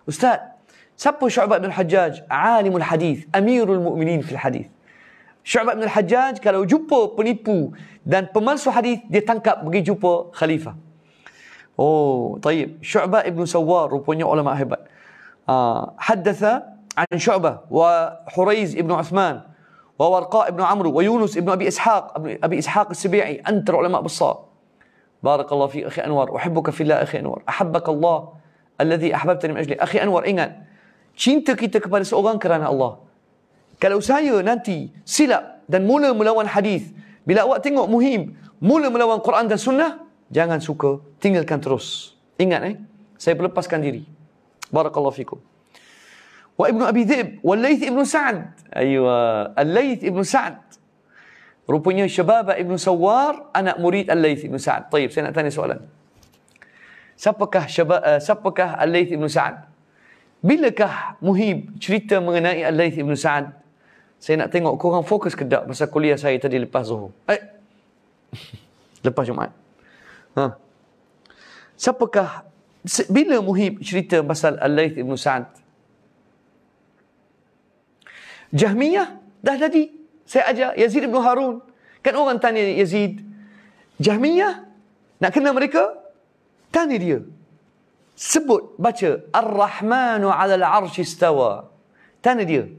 S1: أستاذ سبوا شعبة ابن الحجاج عالم الحديث أمير المؤمنين في الحديث شعبة ابن الحجاج كان جبو بنيبو دان بمالسو حديث دي تنكا بقي جبو خليفة أوه طيب شعبة ابن سوار ربوني علماء هبا آه حدث عن شعبة وحريز ابن عثمان ووارقاء ابن عمرو ويونس ابن ابي اسحاق ابي اسحاق السبيعي انت العلماء بالصار بارك الله فيك اخي انور احبك في الله اخي Anwar. احبك الله الذي احببتني من اجلي اخي Anwar ingat cinta kita kepada seorang kerana Allah kalau saya nanti silap dan mula melawan hadis bila awak tengok muhim mula melawan Quran dan sunnah jangan suka tinggalkan terus ingat eh saya berlepaskan diri barakallahu fikum وابن أبي ذئب والليث ابن سعد أيوة الليث ابن سعد Rupanya Syababa Ibn Sawar anak murid Al-Laith Ibn Sa'ad. Taib, saya nak tanya soalan. Siapakah Syaba, uh, siapakah Al-Laith Ibn Sa'ad? Bilakah Muhib cerita mengenai Al-Laith Ibn Sa'ad? Saya nak tengok korang fokus ke tak pasal kuliah saya tadi lepas Zuhur. Eh. lepas Jumaat. Ha. Siapakah bila Muhib cerita pasal Al-Laith Ibn Sa'ad? Jahmiyah dah jadi. Saya ajar Yazid bin Harun. Kan orang tanya Yazid. Jahmiyah? Nak kenal mereka? Tanya dia. Sebut, baca. Ar-Rahmanu ala al-arsh istawa. Tanya dia.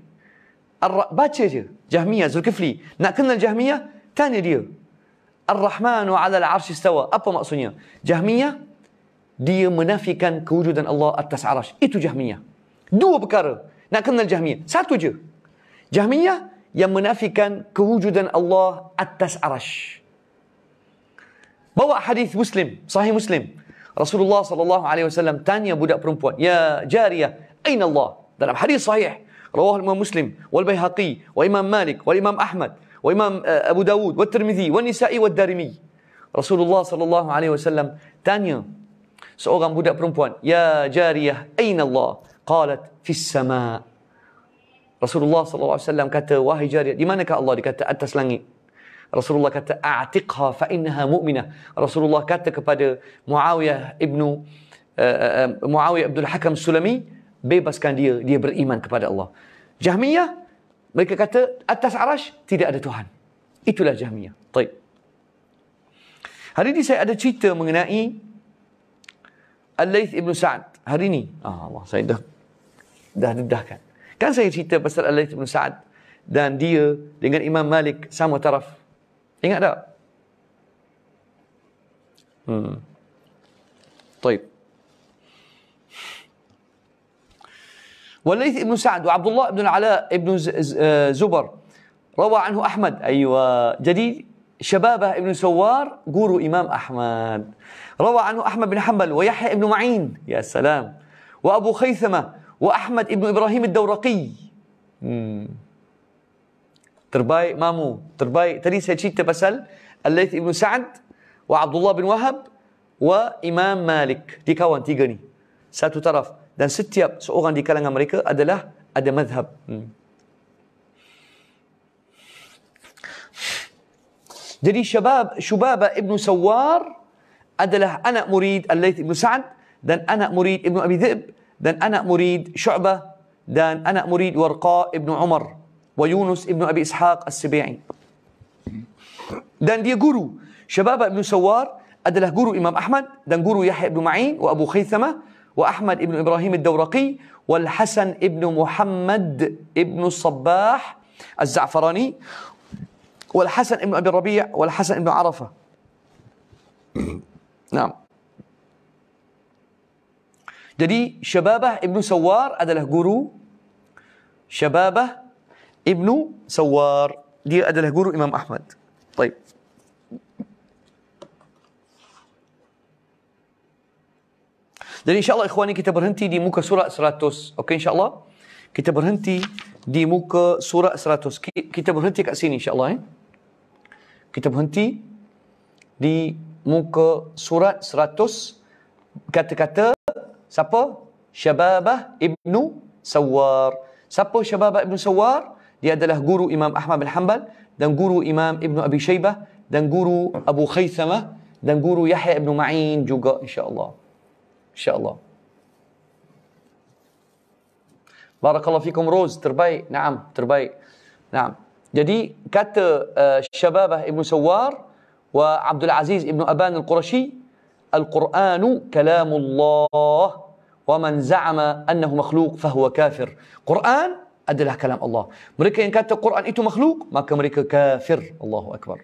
S1: Ar baca je. Jahmiyah, Zulkifli. Nak kenal Jahmiyah? Tanya dia. Ar-Rahmanu ala al-arsh istawa. Apa maksudnya? Jahmiyah, dia menafikan kewujudan Allah atas arash. Itu Jahmiyah. Dua perkara. Nak kenal Jahmiyah. Satu je. Jahmiyah yang menafikan kewujudan Allah atas arash. Bawa hadis Muslim, sahih Muslim. Rasulullah sallallahu alaihi wasallam tanya budak perempuan, "Ya Jariyah, aina Allah?" Dalam hadis sahih, رواه الإمام مسلم والبيهقي وإمام مالك والإمام أحمد وإمام أبو داود والترمذي والنسائي والدارمي رسول الله صلى الله عليه وسلم tanya seorang budak perempuan ya jariyah aina Allah qalat fis sama Rasulullah SAW kata, wahai jariah, di manakah Allah dikata atas langit? Rasulullah kata, a'tiqha fa'innaha mu'mina Rasulullah kata kepada Muawiyah ibnu uh, uh, Muawiyah Abdul Hakam Sulami, bebaskan dia, dia beriman kepada Allah. Jahmiyah, mereka kata, atas arash, tidak ada Tuhan. Itulah Jahmiyah. Taib. Hari ini saya ada cerita mengenai Al-Layth ibn Sa'ad. Hari ini. Ah, Allah, saya dah dah dedahkan. Kan saya cerita pasal Al-Laith bin Sa'ad dan dia dengan Imam Malik sama taraf. Ingat tak? Hmm. Taib. والليث بن سعد وعبد الله بن العلاء بن زبر روى عنه أحمد أيوة جديد شبابه ابن سوار جورو إمام أحمد روى عنه أحمد بن حنبل ويحيى بن معين يا سلام وأبو خيثمة واحمد ابن ابراهيم الدورقي ترباي مامو ترباي تريس هيتشيتا بسل الليث ابن سعد وعبد الله بن وهب وإمام Malik dia kawan tiga ni satu taraf dan setiap seorang di kalangan mereka adalah ada mazhab hmm. jadi syabab Syubaba ibn Sawar adalah anak murid Al-Layth ibn Sa'ad dan anak murid ibn Abi Dhib دان أنا مريد شعبة دان أنا مريد ورقاء ابن عمر ويونس ابن أبي إسحاق السبيعي دان دي جورو شباب ابن سوار أدله جورو إمام أحمد دان جورو يحيى بن معين وأبو خيثمة وأحمد ابن إبراهيم الدورقي والحسن ابن محمد ابن الصباح الزعفراني والحسن ابن أبي الربيع والحسن ابن عرفة نعم Jadi Syababah Ibnu Sawar adalah guru Syababah Ibnu Sawar dia adalah guru Imam Ahmad. Baik. Jadi insya-Allah ikhwani kita berhenti di muka surat 100. Okey insya-Allah. Kita berhenti di muka surat 100. Kita berhenti kat sini insya-Allah eh. Kita berhenti di muka surat 100 kata-kata Siapa? Syababah Ibn Sawar. Siapa Syababah Ibn Sawar? Dia adalah guru Imam Ahmad bin Hanbal dan guru Imam Ibn Abi Shaybah dan guru Abu Khaythamah dan guru Yahya Ibn Ma'in juga insyaAllah. InsyaAllah. Barakallahu fikum Roz, terbaik. Naam, terbaik. Naam. Jadi kata uh, Syababah Ibn Sawar wa Abdul Aziz Ibnu Aban Al-Qurashi Al-Quranu kalamullah ومن زعم انه مخلوق فهو كافر قران ادله كلام الله مريكا ان كانت القران إيتو مخلوق ما كمريكا كافر الله اكبر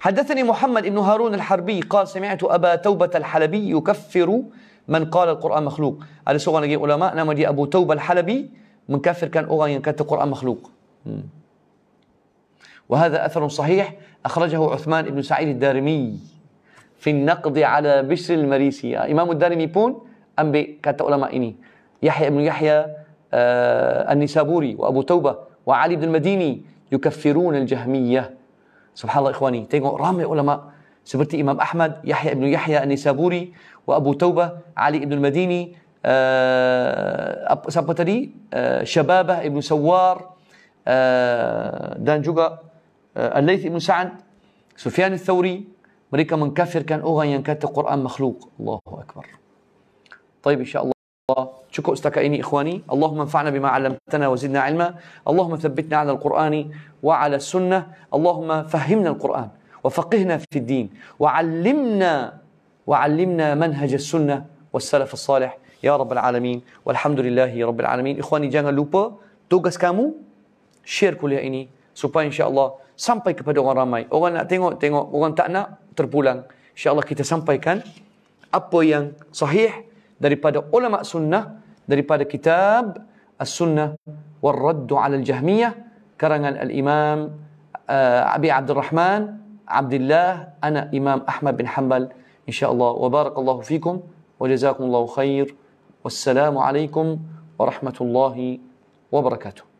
S1: حدثني محمد بن هارون الحربي قال سمعت ابا توبه الحلبي يكفر من قال القران مخلوق على سؤال علماء نعم دي ابو توبه الحلبي من كافر كان اغاني كانت القران مخلوق وهذا اثر صحيح اخرجه عثمان بن سعيد الدارمي في النقد على بشر المريسي امام الدارمي بون ambil kata ulama ini Yahya ibn Yahya uh, An-Nisaburi wa Abu Taubah wa Ali ibn Madini yukaffirun al-Jahmiyah subhanallah ikhwani tengok ramai ulama seperti Imam Ahmad Yahya ibn Yahya An-Nisaburi wa Abu Taubah Ali ibn Madini uh, siapa tadi uh, Syababah ibn Sawar uh, dan juga uh, Al-Layth ibn Sa'ad Sufyan al-Thawri mereka mengkafirkan orang yang kata Quran makhluk Allahu Akbar طيب ان شاء الله شكرا استكأني إخواني اللهم انفعنا بما علمتنا وزدنا علما اللهم ثبتنا على القرآن وعلى السنة اللهم فهمنا القرآن وفقهنا في الدين وعلمنا وعلمنا منهج السنة والسلف الصالح يا رب العالمين والحمد لله رب العالمين إخواني جانا لوبا توقس كامو شير كل يعني سوبا إن شاء الله sampai kepada orang ramai. Orang nak tengok, tengok. Orang tak nak, terpulang. InsyaAllah kita sampaikan apa yang sahih, daripada ulama sunnah daripada kitab As-Sunnah War-Radd 'ala al-Jahmiyah karangan al-Imam uh, Abi Abdul Rahman Abdullah ana Imam Ahmad bin Hanbal insyaallah wa barakallahu fikum wa jazakumullahu khair wassalamu alaikum warahmatullahi wabarakatuh